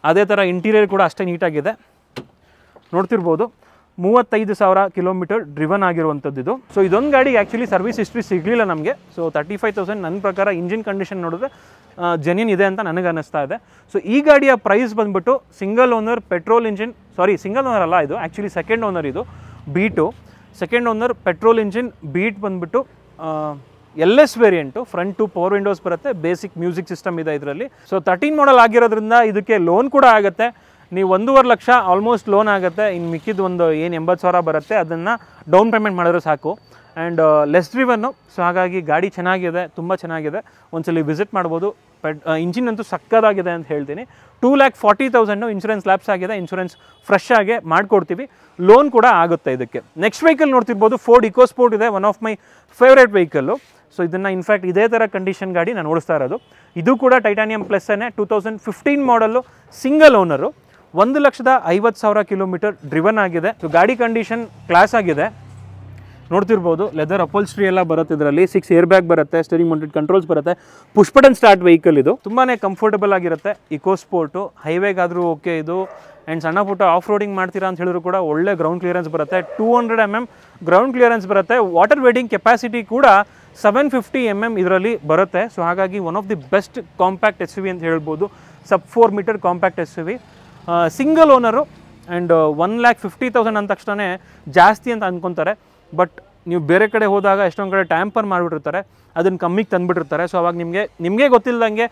ಅದೇ ಥರ ಇಂಟೀರಿಯರ್ ಕೂಡ ಅಷ್ಟೇ ನೀಟಾಗಿದೆ ನೋಡ್ತಿರ್ಬೋದು ಮೂವತ್ತೈದು ಸಾವಿರ ಕಿಲೋಮೀಟರ್ ಡ್ರಿವನ್ ಆಗಿರುವಂಥದ್ದು ಇದು ಸೊ ಇದೊಂದು ಗಾಡಿ ಆ್ಯಕ್ಚುಲಿ ಸರ್ವಿಸ್ ಹಿಸ್ಟ್ರಿ ಸಿಗಲಿಲ್ಲ ನಮಗೆ ಸೊ ತರ್ಟಿ ಫೈವ್ ತೌಸಂಡ್ ನನ್ನ ಪ್ರಕಾರ ಇಂಜಿನ್ ಕಂಡೀಷನ್ ನೋಡಿದ್ರೆ ಜೆನ್ಯನ್ ಇದೆ ಅಂತ ನನಗೆ ಅನ್ನಿಸ್ತಾ ಇದೆ ಸೊ ಈ ಗಾಡಿಯ ಪ್ರೈಸ್ ಬಂದುಬಿಟ್ಟು single owner petrol engine sorry single owner ಅಲ್ಲ ಇದು ಆ್ಯಕ್ಚುಲಿ ಸೆಕೆಂಡ್ ಓನರ್ ಇದು Beat second owner petrol engine Beat ಬಂದುಬಿಟ್ಟು L S variant front two power windows ಬರುತ್ತೆ ಬೇಸಿಕ್ ಮ್ಯೂಸಿಕ್ ಸಿಸ್ಟಮ್ ಇದೆ ಇದರಲ್ಲಿ ಸೊ ತರ್ಟೀನ್ ಮಾಡಲ್ ಆಗಿರೋದ್ರಿಂದ ಇದಕ್ಕೆ ಲೋನ್ ಕೂಡ ಆಗುತ್ತೆ ನೀವು ಒಂದೂವರೆ ಲಕ್ಷ ಆಲ್ಮೋಸ್ಟ್ ಲೋನ್ ಆಗುತ್ತೆ ಇನ್ನು ಮಿಕ್ಕಿದ ಒಂದು ಏನು ಎಂಬತ್ತು ಸಾವಿರ ಬರುತ್ತೆ ಅದನ್ನು ಡೌನ್ ಪೇಮೆಂಟ್ ಮಾಡಿದ್ರೆ ಸಾಕು ಆ್ಯಂಡ್ ಲೆಸ್ ಡ್ರಿವನ್ನು ಸೊ ಹಾಗಾಗಿ ಗಾಡಿ ಚೆನ್ನಾಗಿದೆ ತುಂಬ ಚೆನ್ನಾಗಿದೆ ಒಂದ್ಸಲಿ ವಿಸಿಟ್ ಮಾಡ್ಬೋದು ಬಟ್ ಇಂಜಿನ್ ಅಂತೂ ಸಕ್ಕದಾಗಿದೆ ಅಂತ ಹೇಳ್ತೀನಿ two lakh forty thousand insurance lapse ಆಗಿದೆ ಇನ್ಶೂರೆನ್ಸ್ ಫ್ರೆಶ್ ಆಗಿ ಮಾಡಿಕೊಡ್ತೀವಿ ಲೋನ್ ಕೂಡ ಆಗುತ್ತೆ ಇದಕ್ಕೆ ನೆಕ್ಸ್ಟ್ ವೆಹಿಕಲ್ ನೋಡ್ತಿರ್ಬೋದು ಫೋರ್ಡ್ ಇಕೋಸ್ಪೋರ್ಟ್ ಇದೆ one of my favourite vehicle so ಇದನ್ನು ಇನ್ಫ್ಯಾಕ್ಟ್ ಇದೇ ಥರ ಕಂಡೀಷನ್ ಗಾಡಿ ನಾನು ಓಡಿಸ್ತಾ ಇರೋದು ಇದು ಕೂಡ ಟೈಟಾನಿಯಂ ಪ್ಲಸ್ಸೇ two thousand fifteen model single owner ಒಂದು ಲಕ್ಷದ ಐವತ್ತು ಸಾವಿರ ಕಿಲೋಮೀಟರ್ ಡ್ರಿವನ್ ಆಗಿದೆ ಸೊ ಗಾಡಿ ಕಂಡೀಷನ್ ಕ್ಲಾಸ್ ಆಗಿದೆ ನೋಡ್ತಿರ್ಬೋದು ಲೆದರ್ ಅಪೋಲ್ಸ್ಟ್ರಿ ಎಲ್ಲ ಬರುತ್ತೆ ಇದರಲ್ಲಿ ಸಿಕ್ಸ್ ಏರ್ ಬ್ಯಾಗ್ ಬರುತ್ತೆ ಸ್ಟೇರಿಂಗ್ ಮೌಂಟೆಡ್ ಕಂಟ್ರೋಲ್ಸ್ ಬರುತ್ತೆ ಪುಷ್ಪಟನ್ ಸ್ಟಾರ್ಟ್ ವೆಹಿಕಲ್ ಇದು ತುಂಬಾ ಕಂಫರ್ಟಬಲ್ ಆಗಿರುತ್ತೆ ಇಕೋ ಸ್ಪೋರ್ಟು ಹೈವೇಗಾದರೂ ಓಕೆ ಇದು ಆ್ಯಂಡ್ ಸಣ್ಣ ಪುಟ್ಟ ಆಫ್ ರೋಡಿಂಗ್ ಮಾಡ್ತೀರಾ ಅಂತ ಹೇಳಿದ್ರು ಕೂಡ ಒಳ್ಳೆ ಗ್ರೌಂಡ್ ಕ್ಲಿಯರೆನ್ಸ್ ಬರುತ್ತೆ two hundred M M ground clearance ಬರುತ್ತೆ ವಾಟರ್ ವೆಡಿಂಗ್ ಕೆಪಾಸಿಟಿ ಕೂಡ ಸೆವೆನ್ ಫಿಫ್ಟಿ ಎಮ್ ಎಮ್ ಇದರಲ್ಲಿ ಬರುತ್ತೆ ಸೊ ಹಾಗಾಗಿ one of the best compact S V ಅಂತ ಹೇಳ್ಬೋದು sub four metre compact S V single owner and one lakh fifty thousand ಅಂದ ತಕ್ಷಣ ಜಾಸ್ತಿ ಅಂತ ಅಂದ್ಕೊತಾರೆ ಬಟ್ ನೀವು ಬೇರೆ ಕಡೆ ಹೋದಾಗ ಎಷ್ಟೊಂದು ಕಡೆ ಟ್ಯಾಂಪರ್ ಮಾಡಿಬಿಟ್ಟಿರ್ತಾರೆ ಅದನ್ನು ಕಮ್ಮಿಗೆ ತಂದುಬಿಟ್ಟಿರ್ತಾರೆ ಸೊ ಅವಾಗ ನಿಮಗೆ ನಿಮಗೆ ಗೊತ್ತಿಲ್ಲದಂಗೆ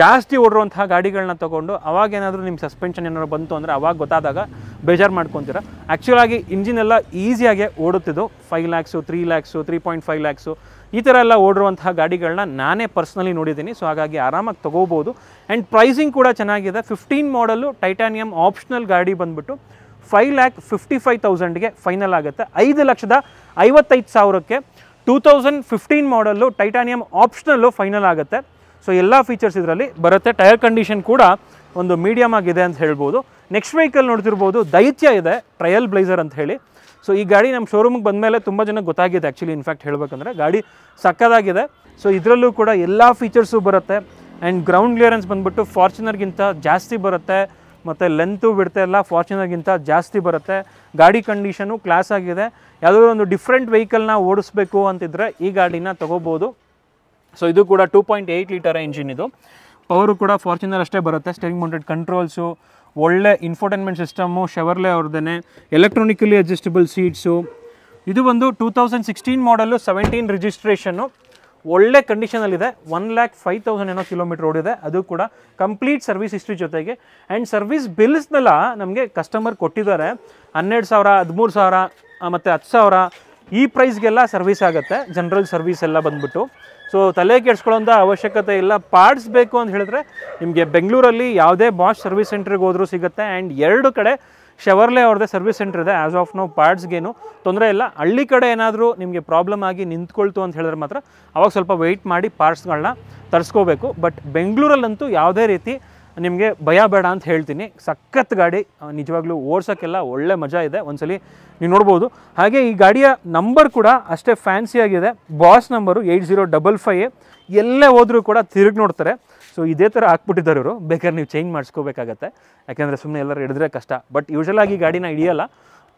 ಜಾಸ್ತಿ ಓಡಿರುವಂತಹ ಗಾಡಿಗಳನ್ನ ತೊಗೊಂಡು ಏನಾದರೂ ನಿಮ್ಮ ಸಸ್ಪೆನ್ಷನ್ ಏನಾದ್ರು ಬಂತು ಅಂದರೆ ಅವಾಗ ಗೊತ್ತಾದಾಗ ಬೇಜಾರು ಮಾಡ್ಕೊತೀರ ಆ್ಯಕ್ಚುಲಾಗಿ ಇಂಜಿನ್ ಎಲ್ಲ ಈಸಿಯಾಗಿ ಓಡುತ್ತಿದ್ದು five lakhs three lakhs three point five lakhs ಈ ಥರ ಎಲ್ಲ ಓಡಿರುವಂತಹ ಗಾಡಿಗಳನ್ನ ನಾನೇ ಪರ್ಸ್ನಲಿ ನೋಡಿದ್ದೀನಿ ಸೊ ಹಾಗಾಗಿ ಆರಾಮಾಗಿ ತೊಗೋಬೋದು ಆ್ಯಂಡ್ ಪ್ರೈಸಿಂಗ್ ಕೂಡ ಚೆನ್ನಾಗಿದೆ ಫಿಫ್ಟೀನ್ ಮಾಡಲು ಟೈಟಾನಿಯಮ್ ಆಪ್ಷನಲ್ ಗಾಡಿ ಬಂದುಬಿಟ್ಟು ಫೈವ್ ಲ್ಯಾಕ್ ಫಿಫ್ಟಿ ಫೈವ್ ತೌಸಂಡ್ಗೆ ಫೈನಲ್ ಆಗುತ್ತೆ ಐದು ಲಕ್ಷದ ಐವತ್ತೈದು ಸಾವಿರಕ್ಕೆ two thousand fifteen model titanium optional final ಆಗುತ್ತೆ ಸೊ ಎಲ್ಲ ಫೀಚರ್ಸ್ ಇದರಲ್ಲಿ ಬರುತ್ತೆ ಟೈರ್ ಕಂಡೀಷನ್ ಕೂಡ ಒಂದು ಮೀಡಿಯಮ್ ಆಗಿದೆ ಅಂತ ಹೇಳ್ಬೋದು ನೆಕ್ಸ್ಟ್ ವೆಹಿಕಲ್ ನೋಡ್ತಿರ್ಬೋದು ದೈತ್ಯ ಇದೆ ಟ್ರಯಲ್ ಬ್ಲೇಸರ್ ಅಂತ ಹೇಳಿ ಸೊ ಈ ಗಾಡಿ ನಮ್ಮ ಶೋರೂಮಿಗೆ ಬಂದ ಮೇಲೆ ತುಂಬ ಜನ ಗೊತ್ತಾಗಿದೆ ಆ್ಯಕ್ಚುಲಿ ಇನ್ಫ್ಯಾಕ್ಟ್ ಹೇಳಬೇಕಂದ್ರೆ ಗಾಡಿ ಸಕ್ಕದಾಗಿದೆ ಸೊ ಇದರಲ್ಲೂ ಕೂಡ ಎಲ್ಲ ಫೀಚರ್ಸು ಬರುತ್ತೆ ಆ್ಯಂಡ್ ಗ್ರೌಂಡ್ ಕ್ಲಿಯರೆನ್ಸ್ ಬಂದ್ಬಿಟ್ಟು ಫಾರ್ಚುನರ್ಗಿಂತ ಜಾಸ್ತಿ ಬರುತ್ತೆ ಮತ್ತು ಲೆಂತು ಬಿಡ್ತಾ ಇಲ್ಲ ಫಾರ್ಚುನರ್ಗಿಂತ ಜಾಸ್ತಿ ಬರುತ್ತೆ ಗಾಡಿ ಕಂಡೀಷನು ಕ್ಲಾಸ್ ಆಗಿದೆ ಯಾವುದಾದ್ರು ಒಂದು ಡಿಫ್ರೆಂಟ್ ವೆಹಿಕಲ್ನ ಓಡಿಸ್ಬೇಕು ಅಂತಿದ್ರೆ ಈ ಗಾಡಿನ ತೊಗೋಬೋದು ಸೊ ಇದು ಕೂಡ two point eight litre engine ಇದು ಪವರು ಕೂಡ ಫಾರ್ಚುನರ್ ಅಷ್ಟೇ ಬರುತ್ತೆ ಸ್ಟೇರಿಂಗ್ ಮೌಂಟೆಡ್ ಕಂಟ್ರೋಲ್ಸು ಒಳ್ಳೆ ಇನ್ಫೋಟೈನ್ಮೆಂಟ್ ಸಿಸ್ಟಮು ಶವರ್ಲೆ ಅವ್ರದ್ದೇ ಎಲೆಕ್ಟ್ರಾನಿಕಲಿ ಅಡ್ಜಸ್ಟಬಲ್ ಸೀಟ್ಸು ಇದು ಒಂದು two thousand sixteen model seventeen registration ಒಳ್ಳೆ ಕಂಡೀಷನಲ್ಲಿದೆ ಒನ್ ಲ್ಯಾಕ್ ಫೈವ್ ತೌಸಂಡ್ ಏನೋ ಕಿಲೋಮೀಟರ್ ಓಡಿದೆ ಅದು ಕೂಡ ಕಂಪ್ಲೀಟ್ ಸರ್ವಿಸ್ ಹಿಸ್ಟ್ರಿ ಜೊತೆಗೆ ಆ್ಯಂಡ್ ಸರ್ವಿಸ್ ಬಿಲ್ಸ್ನೆಲ್ಲ ನಮಗೆ ಕಸ್ಟಮರ್ ಕೊಟ್ಟಿದ್ದಾರೆ ಹನ್ನೆರಡು ಸಾವಿರ ಹದಿಮೂರು ಸಾವಿರ ಮತ್ತು ಹತ್ತು ಸಾವಿರ ಈ ಪ್ರೈಸ್ಗೆಲ್ಲ ಸರ್ವಿಸ್ ಆಗುತ್ತೆ ಜನರಲ್ ಸರ್ವಿಸ್ ಎಲ್ಲ ಬಂದ್ಬಿಟ್ಟು ಸೊ ತಲೆ ಕೆಡ್ಸ್ಕೊಳ್ಳೋಂಥ ಅವಶ್ಯಕತೆ ಇಲ್ಲ ಪಾರ್ಟ್ಸ್ ಬೇಕು ಅಂತ ಹೇಳಿದ್ರೆ ನಿಮಗೆ ಬೆಂಗಳೂರಲ್ಲಿ ಯಾವುದೇ ಬಾಷ್ ಸರ್ವಿಸ್ ಸೆಂಟ್ರಿಗೆ ಹೋದರೂ ಸಿಗುತ್ತೆ ಆ್ಯಂಡ್ ಎರಡು ಕಡೆ ಶವರ್ಲೆ ಅವ್ರದ್ದೇ ಸರ್ವಿಸ್ ಸೆಂಟರ್ ಇದೆ ಆ್ಯಸ್ ಆಫ್ ನೋ ಪಾರ್ಟ್ಸ್ಗೇನು ತೊಂದರೆ ಇಲ್ಲ ಹಳ್ಳಿ ಕಡೆ ಏನಾದರೂ ನಿಮಗೆ ಪ್ರಾಬ್ಲಮ್ ಆಗಿ ನಿಂತ್ಕೊಳ್ತು ಅಂತ ಹೇಳಿದ್ರೆ ಮಾತ್ರ ಅವಾಗ ಸ್ವಲ್ಪ ವೆಯ್ಟ್ ಮಾಡಿ ಪಾರ್ಟ್ಸ್ಗಳನ್ನ ತರಿಸ್ಕೋಬೇಕು ಬಟ್ ಬೆಂಗಳೂರಲ್ಲಂತೂ ಯಾವುದೇ ರೀತಿ ನಿಮಗೆ ಭಯ ಬೇಡ ಅಂತ ಹೇಳ್ತೀನಿ ಸಖತ್ ಗಾಡಿ ನಿಜವಾಗ್ಲೂ ಓಡ್ಸೋಕ್ಕೆಲ್ಲ ಒಳ್ಳೆ ಮಜಾ ಇದೆ ಒಂದ್ಸಲಿ ನೀವು ನೋಡ್ಬೋದು ಹಾಗೆ ಈ ಗಾಡಿಯ ನಂಬರ್ ಕೂಡ ಅಷ್ಟೇ ಫ್ಯಾನ್ಸಿಯಾಗಿದೆ boss number eight zero double five ಎಲ್ಲೇ ಹೋದರೂ ಕೂಡ ತಿರುಗಿ ನೋಡ್ತಾರೆ ಸೊ ಇದೇ ಥರ ಹಾಕ್ಬಿಟ್ಟಿದ್ದಾರೆ ಇವರು ಬೇಕಾದ್ರೆ ನೀವು ಚೇಂಜ್ ಮಾಡಿಸ್ಕೋಬೇಕಾಗತ್ತೆ ಯಾಕೆಂದರೆ ಸುಮ್ಮನೆ ಎಲ್ಲರೂ ಹಿಡಿದ್ರೆ ಕಷ್ಟ ಬಟ್ ಯೂಶ್ವಲಾಗಿ ಗಾಡಿನ ಹಿಡಿಯಲ್ಲ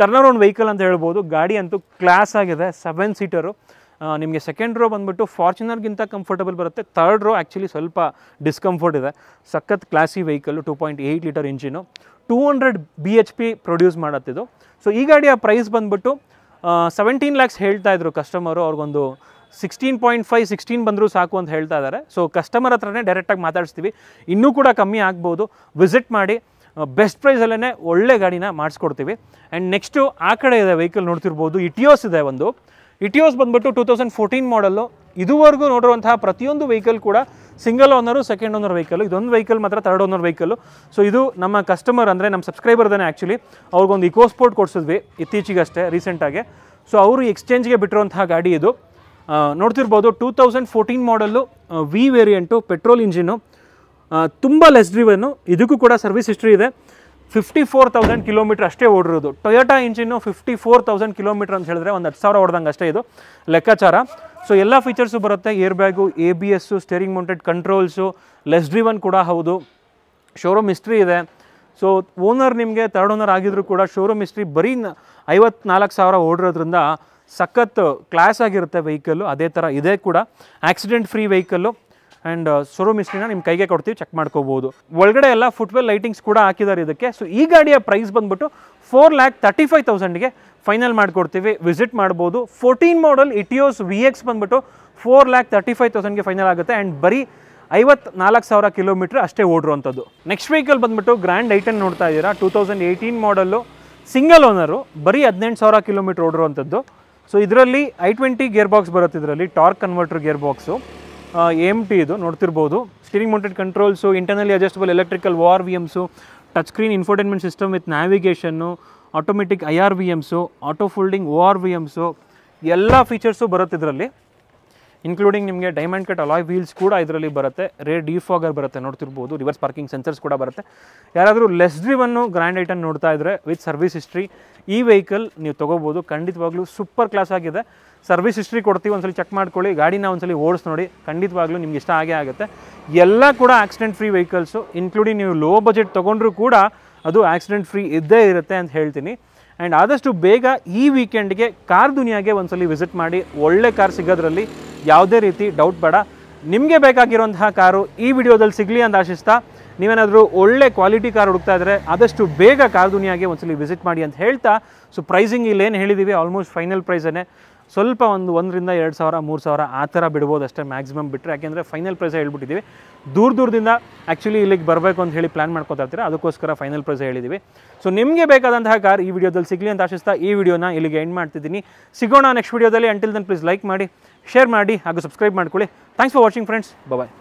ಟರ್ನ್ ಅರೌಂಡ್ ವೆಹಿಕಲ್ ಅಂತ ಹೇಳ್ಬೋದು ಗಾಡಿ ಅಂತೂ ಕ್ಲಾಸ್ ಆಗಿದೆ ಸೆವೆನ್ ಸೀಟರು ನಿಮಗೆ ಸೆಕೆಂಡ್ ರೋ ಬಂದುಬಿಟ್ಟು ಫಾರ್ಚುನರ್ಗಿಂತ ಕಂಫರ್ಟಬಲ್ ಬರುತ್ತೆ ಥರ್ಡ್ ರೋ ಆ್ಯಕ್ಚುಲಿ ಸ್ವಲ್ಪ ಡಿಸ್ಕಂಫರ್ಟ್ ಇದೆ ಸಖತ್ classy vehicle two point eight litre engine two hundred B H P produce ಮಾಡತ್ತಿದ್ದು ಸೊ ಈ ಗಾಡಿಯ ಪ್ರೈಸ್ ಬಂದುಬಿಟ್ಟು ಸೆವೆಂಟೀನ್ ಲ್ಯಾಕ್ಸ್ ಹೇಳ್ತಾ ಇದ್ರು ಕಸ್ಟಮರು ಅವ್ರಿಗೊಂದು ಸಿಕ್ಸ್ಟೀನ್ ಪಾಯಿಂಟ್ ಫೈವ್ ಸಿಕ್ಸ್ಟೀನ್ ಬಂದರೂ ಸಾಕು ಅಂತ ಹೇಳ್ತಾ ಇದ್ದಾರೆ ಸೊ ಕಸ್ಟಮರ್ ಹತ್ರನೇ ಡೈರೆಕ್ಟಾಗಿ ಮಾತಾಡಿಸ್ತೀವಿ ಇನ್ನೂ ಕೂಡ ಕಮ್ಮಿ ಆಗ್ಬೋದು ವಿಸಿಟ್ ಮಾಡಿ ಬೆಸ್ಟ್ ಪ್ರೈಸಲ್ಲೇ ಒಳ್ಳೆ ಗಾಡಿನ ಮಾಡಿಸ್ಕೊಡ್ತೀವಿ ಆ್ಯಂಡ್ ನೆಕ್ಸ್ಟು ಆ ಕಡೆ ಇದೆ ವೆಹಿಕಲ್ ನೋಡ್ತಿರ್ಬೋದು ಇಟಿಯೋಸ್ ಇದೆ ಒಂದು ಇಟಿಯೋಸ್ ಬಂದ್ಬಿಟ್ಟು ಟೂ ತೌಸಂಡ್ ಫೋರ್ಟೀನ್ ಮಾಡಲ್ಲು ಇದುವರೆಗೂ ನೋಡಿರುವಂತಹ ಪ್ರತಿಯೊಂದು ವೆಹಿಕಲ್ ಕೂಡ single owner second owner vehicle ಇದೊಂದು ವೆಹಿಕಲ್ ಮಾತ್ರ ತರ್ಡ್ ಓನರ್ ವೆಹಿಕಲ್ ಸೊ ಇದು ನಮ್ಮ ಕಸ್ಟಮರ್ ಅಂದರೆ ನಮ್ಮ ಸಬ್ಸ್ಕ್ರೈಬರ್ದೇ ಆ್ಯಕ್ಚುಲಿ ಅವ್ರಿಗೊಂದು ಇಕೋಸ್ಪೋರ್ಟ್ ಕೊಡಿಸಿದ್ವಿ ಇತ್ತೀಚೆಗಷ್ಟೇ ರೀಸೆಂಟಾಗಿ ಸೊ ಅವರು ಎಕ್ಸ್ಚೇಂಜ್ಗೆ ಬಿಟ್ಟಿರುವಂತಹ ಗಾಡಿ ಇದು ನೋಡ್ತಿರ್ಬೋದು two thousand fourteen model V variant petrol engine ತುಂಬ ಲೆಸ್ ಡ್ರಿವನ್ನು ಇದಕ್ಕೂ ಕೂಡ ಸರ್ವಿಸ್ ಹಿಸ್ಟ್ರಿ ಇದೆ ಫಿಫ್ಟಿ ಫೋರ್ ತೌಸಂಡ್ ಕಿಲೋಮೀಟ್ರ್ ಅಷ್ಟೇ ಓಡಿರೋದು Toyota engine fifty four thousand kilometre ಅಂತ ಹೇಳಿದ್ರೆ ಒಂದು ಹತ್ತು ಸಾವಿರ ಓಡ್ದಂಗೆ ಅಷ್ಟೇ ಇದು ಲೆಕ್ಕಾಚಾರ ಸೊ ಎಲ್ಲ ಫೀಚರ್ಸು ಬರುತ್ತೆ air bag A B S steering mounted controls less driven ಕೂಡ ಹೌದು ಶೋರೂಮ್ ಹಿಸ್ಟ್ರಿ ಇದೆ ಸೊ ಓನರ್ ನಿಮಗೆ ತರ್ಡ್ ಓನರ್ ಆಗಿದ್ರು ಕೂಡ ಶೋರೂಮ್ ಹಿಸ್ಟ್ರಿ ಬರೀ ಐವತ್ನಾಲ್ಕು ಸಾವಿರ ಓಡಿರೋದ್ರಿಂದ ಸಖತ್ ಕ್ಲಾಸ್ ಆಗಿರುತ್ತೆ ವೆಹಿಕಲ್ಲು ಅದೇ ಥರ ಇದೇ ಕೂಡ accident free vehicle and showroom ಇಸ್ಟ್ರಿನ ನಿಮ್ಮ ಕೈಗೆ ಕೊಡ್ತೀವಿ ಚೆಕ್ ಮಾಡ್ಕೋಬೋದು ಒಳಗಡೆ ಎಲ್ಲ ಫುಟ್ವೆಲ್ ಲೈಟಿಂಗ್ಸ್ ಕೂಡ ಹಾಕಿದ್ದಾರೆ ಇದಕ್ಕೆ ಸೊ ಈ ಗಾಡಿಯ ಪ್ರೈಸ್ ಬಂದುಬಿಟ್ಟು ಫೋರ್ ಲ್ಯಾಕ್ ತರ್ಟಿ ಫೈವ್ ತೌಸಂಡ್ಗೆ ಫೈನಲ್ ಮಾಡಿಕೊಡ್ತೀವಿ ವಿಸಿಟ್ ಮಾಡ್ಬೋದು fourteen model Etios V X ಬಂದುಬಿಟ್ಟು ಫೋರ್ ಲ್ಯಾಕ್ ತರ್ಟಿ ಫೈವ್ ತೌಸಂಡ್ಗೆ ಫೈನಲ್ ಆಗುತ್ತೆ ಆ್ಯಂಡ್ ಬರೀ ಐವತ್ತು ನಾಲ್ಕು ಸಾವಿರ ಕಿಲೋಮೀಟ್ರ್ ಅಷ್ಟೇ ಓಡಿರುವಂಥದ್ದು ನೆಕ್ಸ್ಟ್ ವೆಹಿಕಲ್ ಬಂದುಬಿಟ್ಟು ಗ್ರ್ಯಾಂಡ್ ಐಟನ್ ನೋಡ್ತಾ ಇದ್ದೀರಾ two thousand eighteen model single owner ಬರೀ ಹದಿನೆಂಟು ಸಾವಿರ ಕಿಲೋಮೀಟ್ರ್ ಓಡಿರುವಂಥದ್ದು ಸೊ ಇದರಲ್ಲಿ ಐ ಟ್ವೆಂಟಿ ಗೇರ್ ಬಾಕ್ಸ್ ಬರುತ್ತೆ ಇದರಲ್ಲಿ torque converter gear box M T ಇದು ನೋಡ್ತಿರ್ಬೋದು steering mounted controls internally adjustable electrical O R V Ms touch screen infotainment system with navigation automatic I R V Ms auto folding O R V Ms ಎಲ್ಲ ಫೀಚರ್ಸು ಬರುತ್ತೆ ಇದರಲ್ಲಿ ಇನ್ಕ್ಲೂಡಿಂಗ್ ನಿಮಗೆ ಡೈಮಂಡ್ ಕಟ್ ಅಲಾಯ್ ವೀಲ್ಸ್ ಕೂಡ ಇದರಲ್ಲಿ ಬರುತ್ತೆ ರೇ ಡಿಫಾಗರ್ ಬರುತ್ತೆ ನೋಡ್ತಿರ್ಬೋದು ರಿವರ್ಸ್ ಪಾರ್ಕಿಂಗ್ ಸೆನ್ಸರ್ಸ್ ಕೂಡ ಬರುತ್ತೆ ಯಾರಾದರೂ ಲೆಸ್ ಡ್ರಿವನ್ನು ಗ್ರ್ಯಾಂಡ್ ಐಟನ್ ನೋಡ್ತಾ ಇದ್ದರೆ ವಿತ್ ಸರ್ವಿಸ್ ಹಿಸ್ಟ್ರಿ ಈ ವೆಹಿಕಲ್ ನೀವು ತೊಗೋಬೋದು ಖಂಡಿತವಾಗ್ಲೂ ಸೂಪರ್ ಕ್ಲಾಸ್ ಆಗಿದೆ ಸರ್ವಿಸ್ ಹಿಸ್ಟ್ರಿ ಕೊಡ್ತೀವಿ ಒಂದ್ಸಲ ಚೆಕ್ ಮಾಡ್ಕೊಳ್ಳಿ ಗಾಡಿನ ಒಂದ್ಸಲಿ ಓಡಿಸ್ ನೋಡಿ ಖಂಡಿತವಾಗ್ಲೂ ನಿಮ್ಗೆ ಇಷ್ಟ ಆಗೇ ಆಗುತ್ತೆ ಎಲ್ಲ ಕೂಡ ಆಕ್ಸಿಡೆಂಟ್ ಫ್ರೀ ವೆಹಿಕಲ್ಸು ಇನ್ಕ್ಲೂಡಿಂಗ್ ನೀವು ಲೋ ಬಜೆಟ್ ತೊಗೊಂಡ್ರೂ ಕೂಡ ಅದು ಆಕ್ಸಿಡೆಂಟ್ ಫ್ರೀ ಇದ್ದೇ ಇರುತ್ತೆ ಅಂತ ಹೇಳ್ತೀನಿ ಆ್ಯಂಡ್ ಆದಷ್ಟು ಬೇಗ ಈ ವೀಕೆಂಡ್ಗೆ ಕಾರ್ ದುನಿಯಾಗೆ ಒಂದ್ಸಲಿ ವಿಸಿಟ್ ಮಾಡಿ ಒಳ್ಳೆ ಕಾರ್ ಸಿಗೋದ್ರಲ್ಲಿ ಯಾವುದೇ ರೀತಿ ಡೌಟ್ ಬೇಡ ನಿಮಗೆ ಬೇಕಾಗಿರುವಂತಹ ಕಾರು ಈ ವಿಡಿಯೋದಲ್ಲಿ ಸಿಗಲಿ ಅಂತ ಆಶಿಸ್ತಾ ನೀವೇನಾದರೂ ಒಳ್ಳೆ ಕ್ವಾಲಿಟಿ ಕಾರ್ ಹುಡುಕ್ತಾ ಇದ್ರೆ ಆದಷ್ಟು ಬೇಗ ಕಾರ್ ದುನಿಯಾಗೆ ಒಂದ್ಸಲಿ ವಿಸಿಟ್ ಮಾಡಿ ಅಂತ ಹೇಳ್ತಾ ಸೊ ಪ್ರೈಸಿಂಗ್ ಇಲ್ಲಿ ಏನು ಹೇಳಿದ್ದೀವಿ ಆಲ್ಮೋಸ್ಟ್ ಫೈನಲ್ ಪ್ರೈಸನ್ನೇ ಸ್ವಲ್ಪ ಒಂದು ಒಂದರಿಂದ ಎರಡು ಸಾವಿರ ಮೂರು ಸಾವಿರ ಆ ಥರ ಬಿಡ್ಬೋದು ಅಷ್ಟೇ ಮ್ಯಾಕ್ಸಿಮಮ್ ಬಿಟ್ಟರೆ ಯಾಕೆಂದರೆ ಫೈನಲ್ ಪ್ರೈಸ್ ಹೇಳ್ಬಿಟ್ಟಿದ್ದೀವಿ ದೂರ ದೂರದಿಂದ ಆ್ಯಕ್ಚುಲಿ ಇಲ್ಲಿಗೆ ಬರಬೇಕು ಅಂತ ಹೇಳಿ ಪ್ಲ್ಯಾನ್ ಮಾಡ್ಕೊತಾ ಇರ್ತೀರ ಅದಕ್ಕೋಸ್ಕರ ಫೈನಲ್ ಪ್ರೈಸ್ ಹೇಳಿದ್ದೀವಿ ಸೊ ನಿಮಗೆ ಬೇಕಾದಂತಹ ಕಾರ್ ಈ ವಿಡಿಯೋದಲ್ಲಿ ಸಿಗಲಿ ಅಂತ ಆಶಿಸ್ತಾ ಈ ವಿಡಿಯೋನ ಇಲ್ಲಿಗೆ ಎಂಡ್ ಮಾಡ್ತಿದ್ದೀನಿ ಸಿಗೋಣ ನೆಕ್ಸ್ಟ್ ವಿಡಿಯೋದಲ್ಲಿ ಅಂಟಿಲ್ ದನ್ ಪ್ಲೀಸ್ ಲೈಕ್ ಮಾಡಿ ಶೇರ್ ಮಾಡಿ ಹಾಗೂ ಸಬ್ಸ್ಕ್ರೈಬ್ ಮಾಡ್ಕೊಳ್ಳಿ thanks for watching friends bye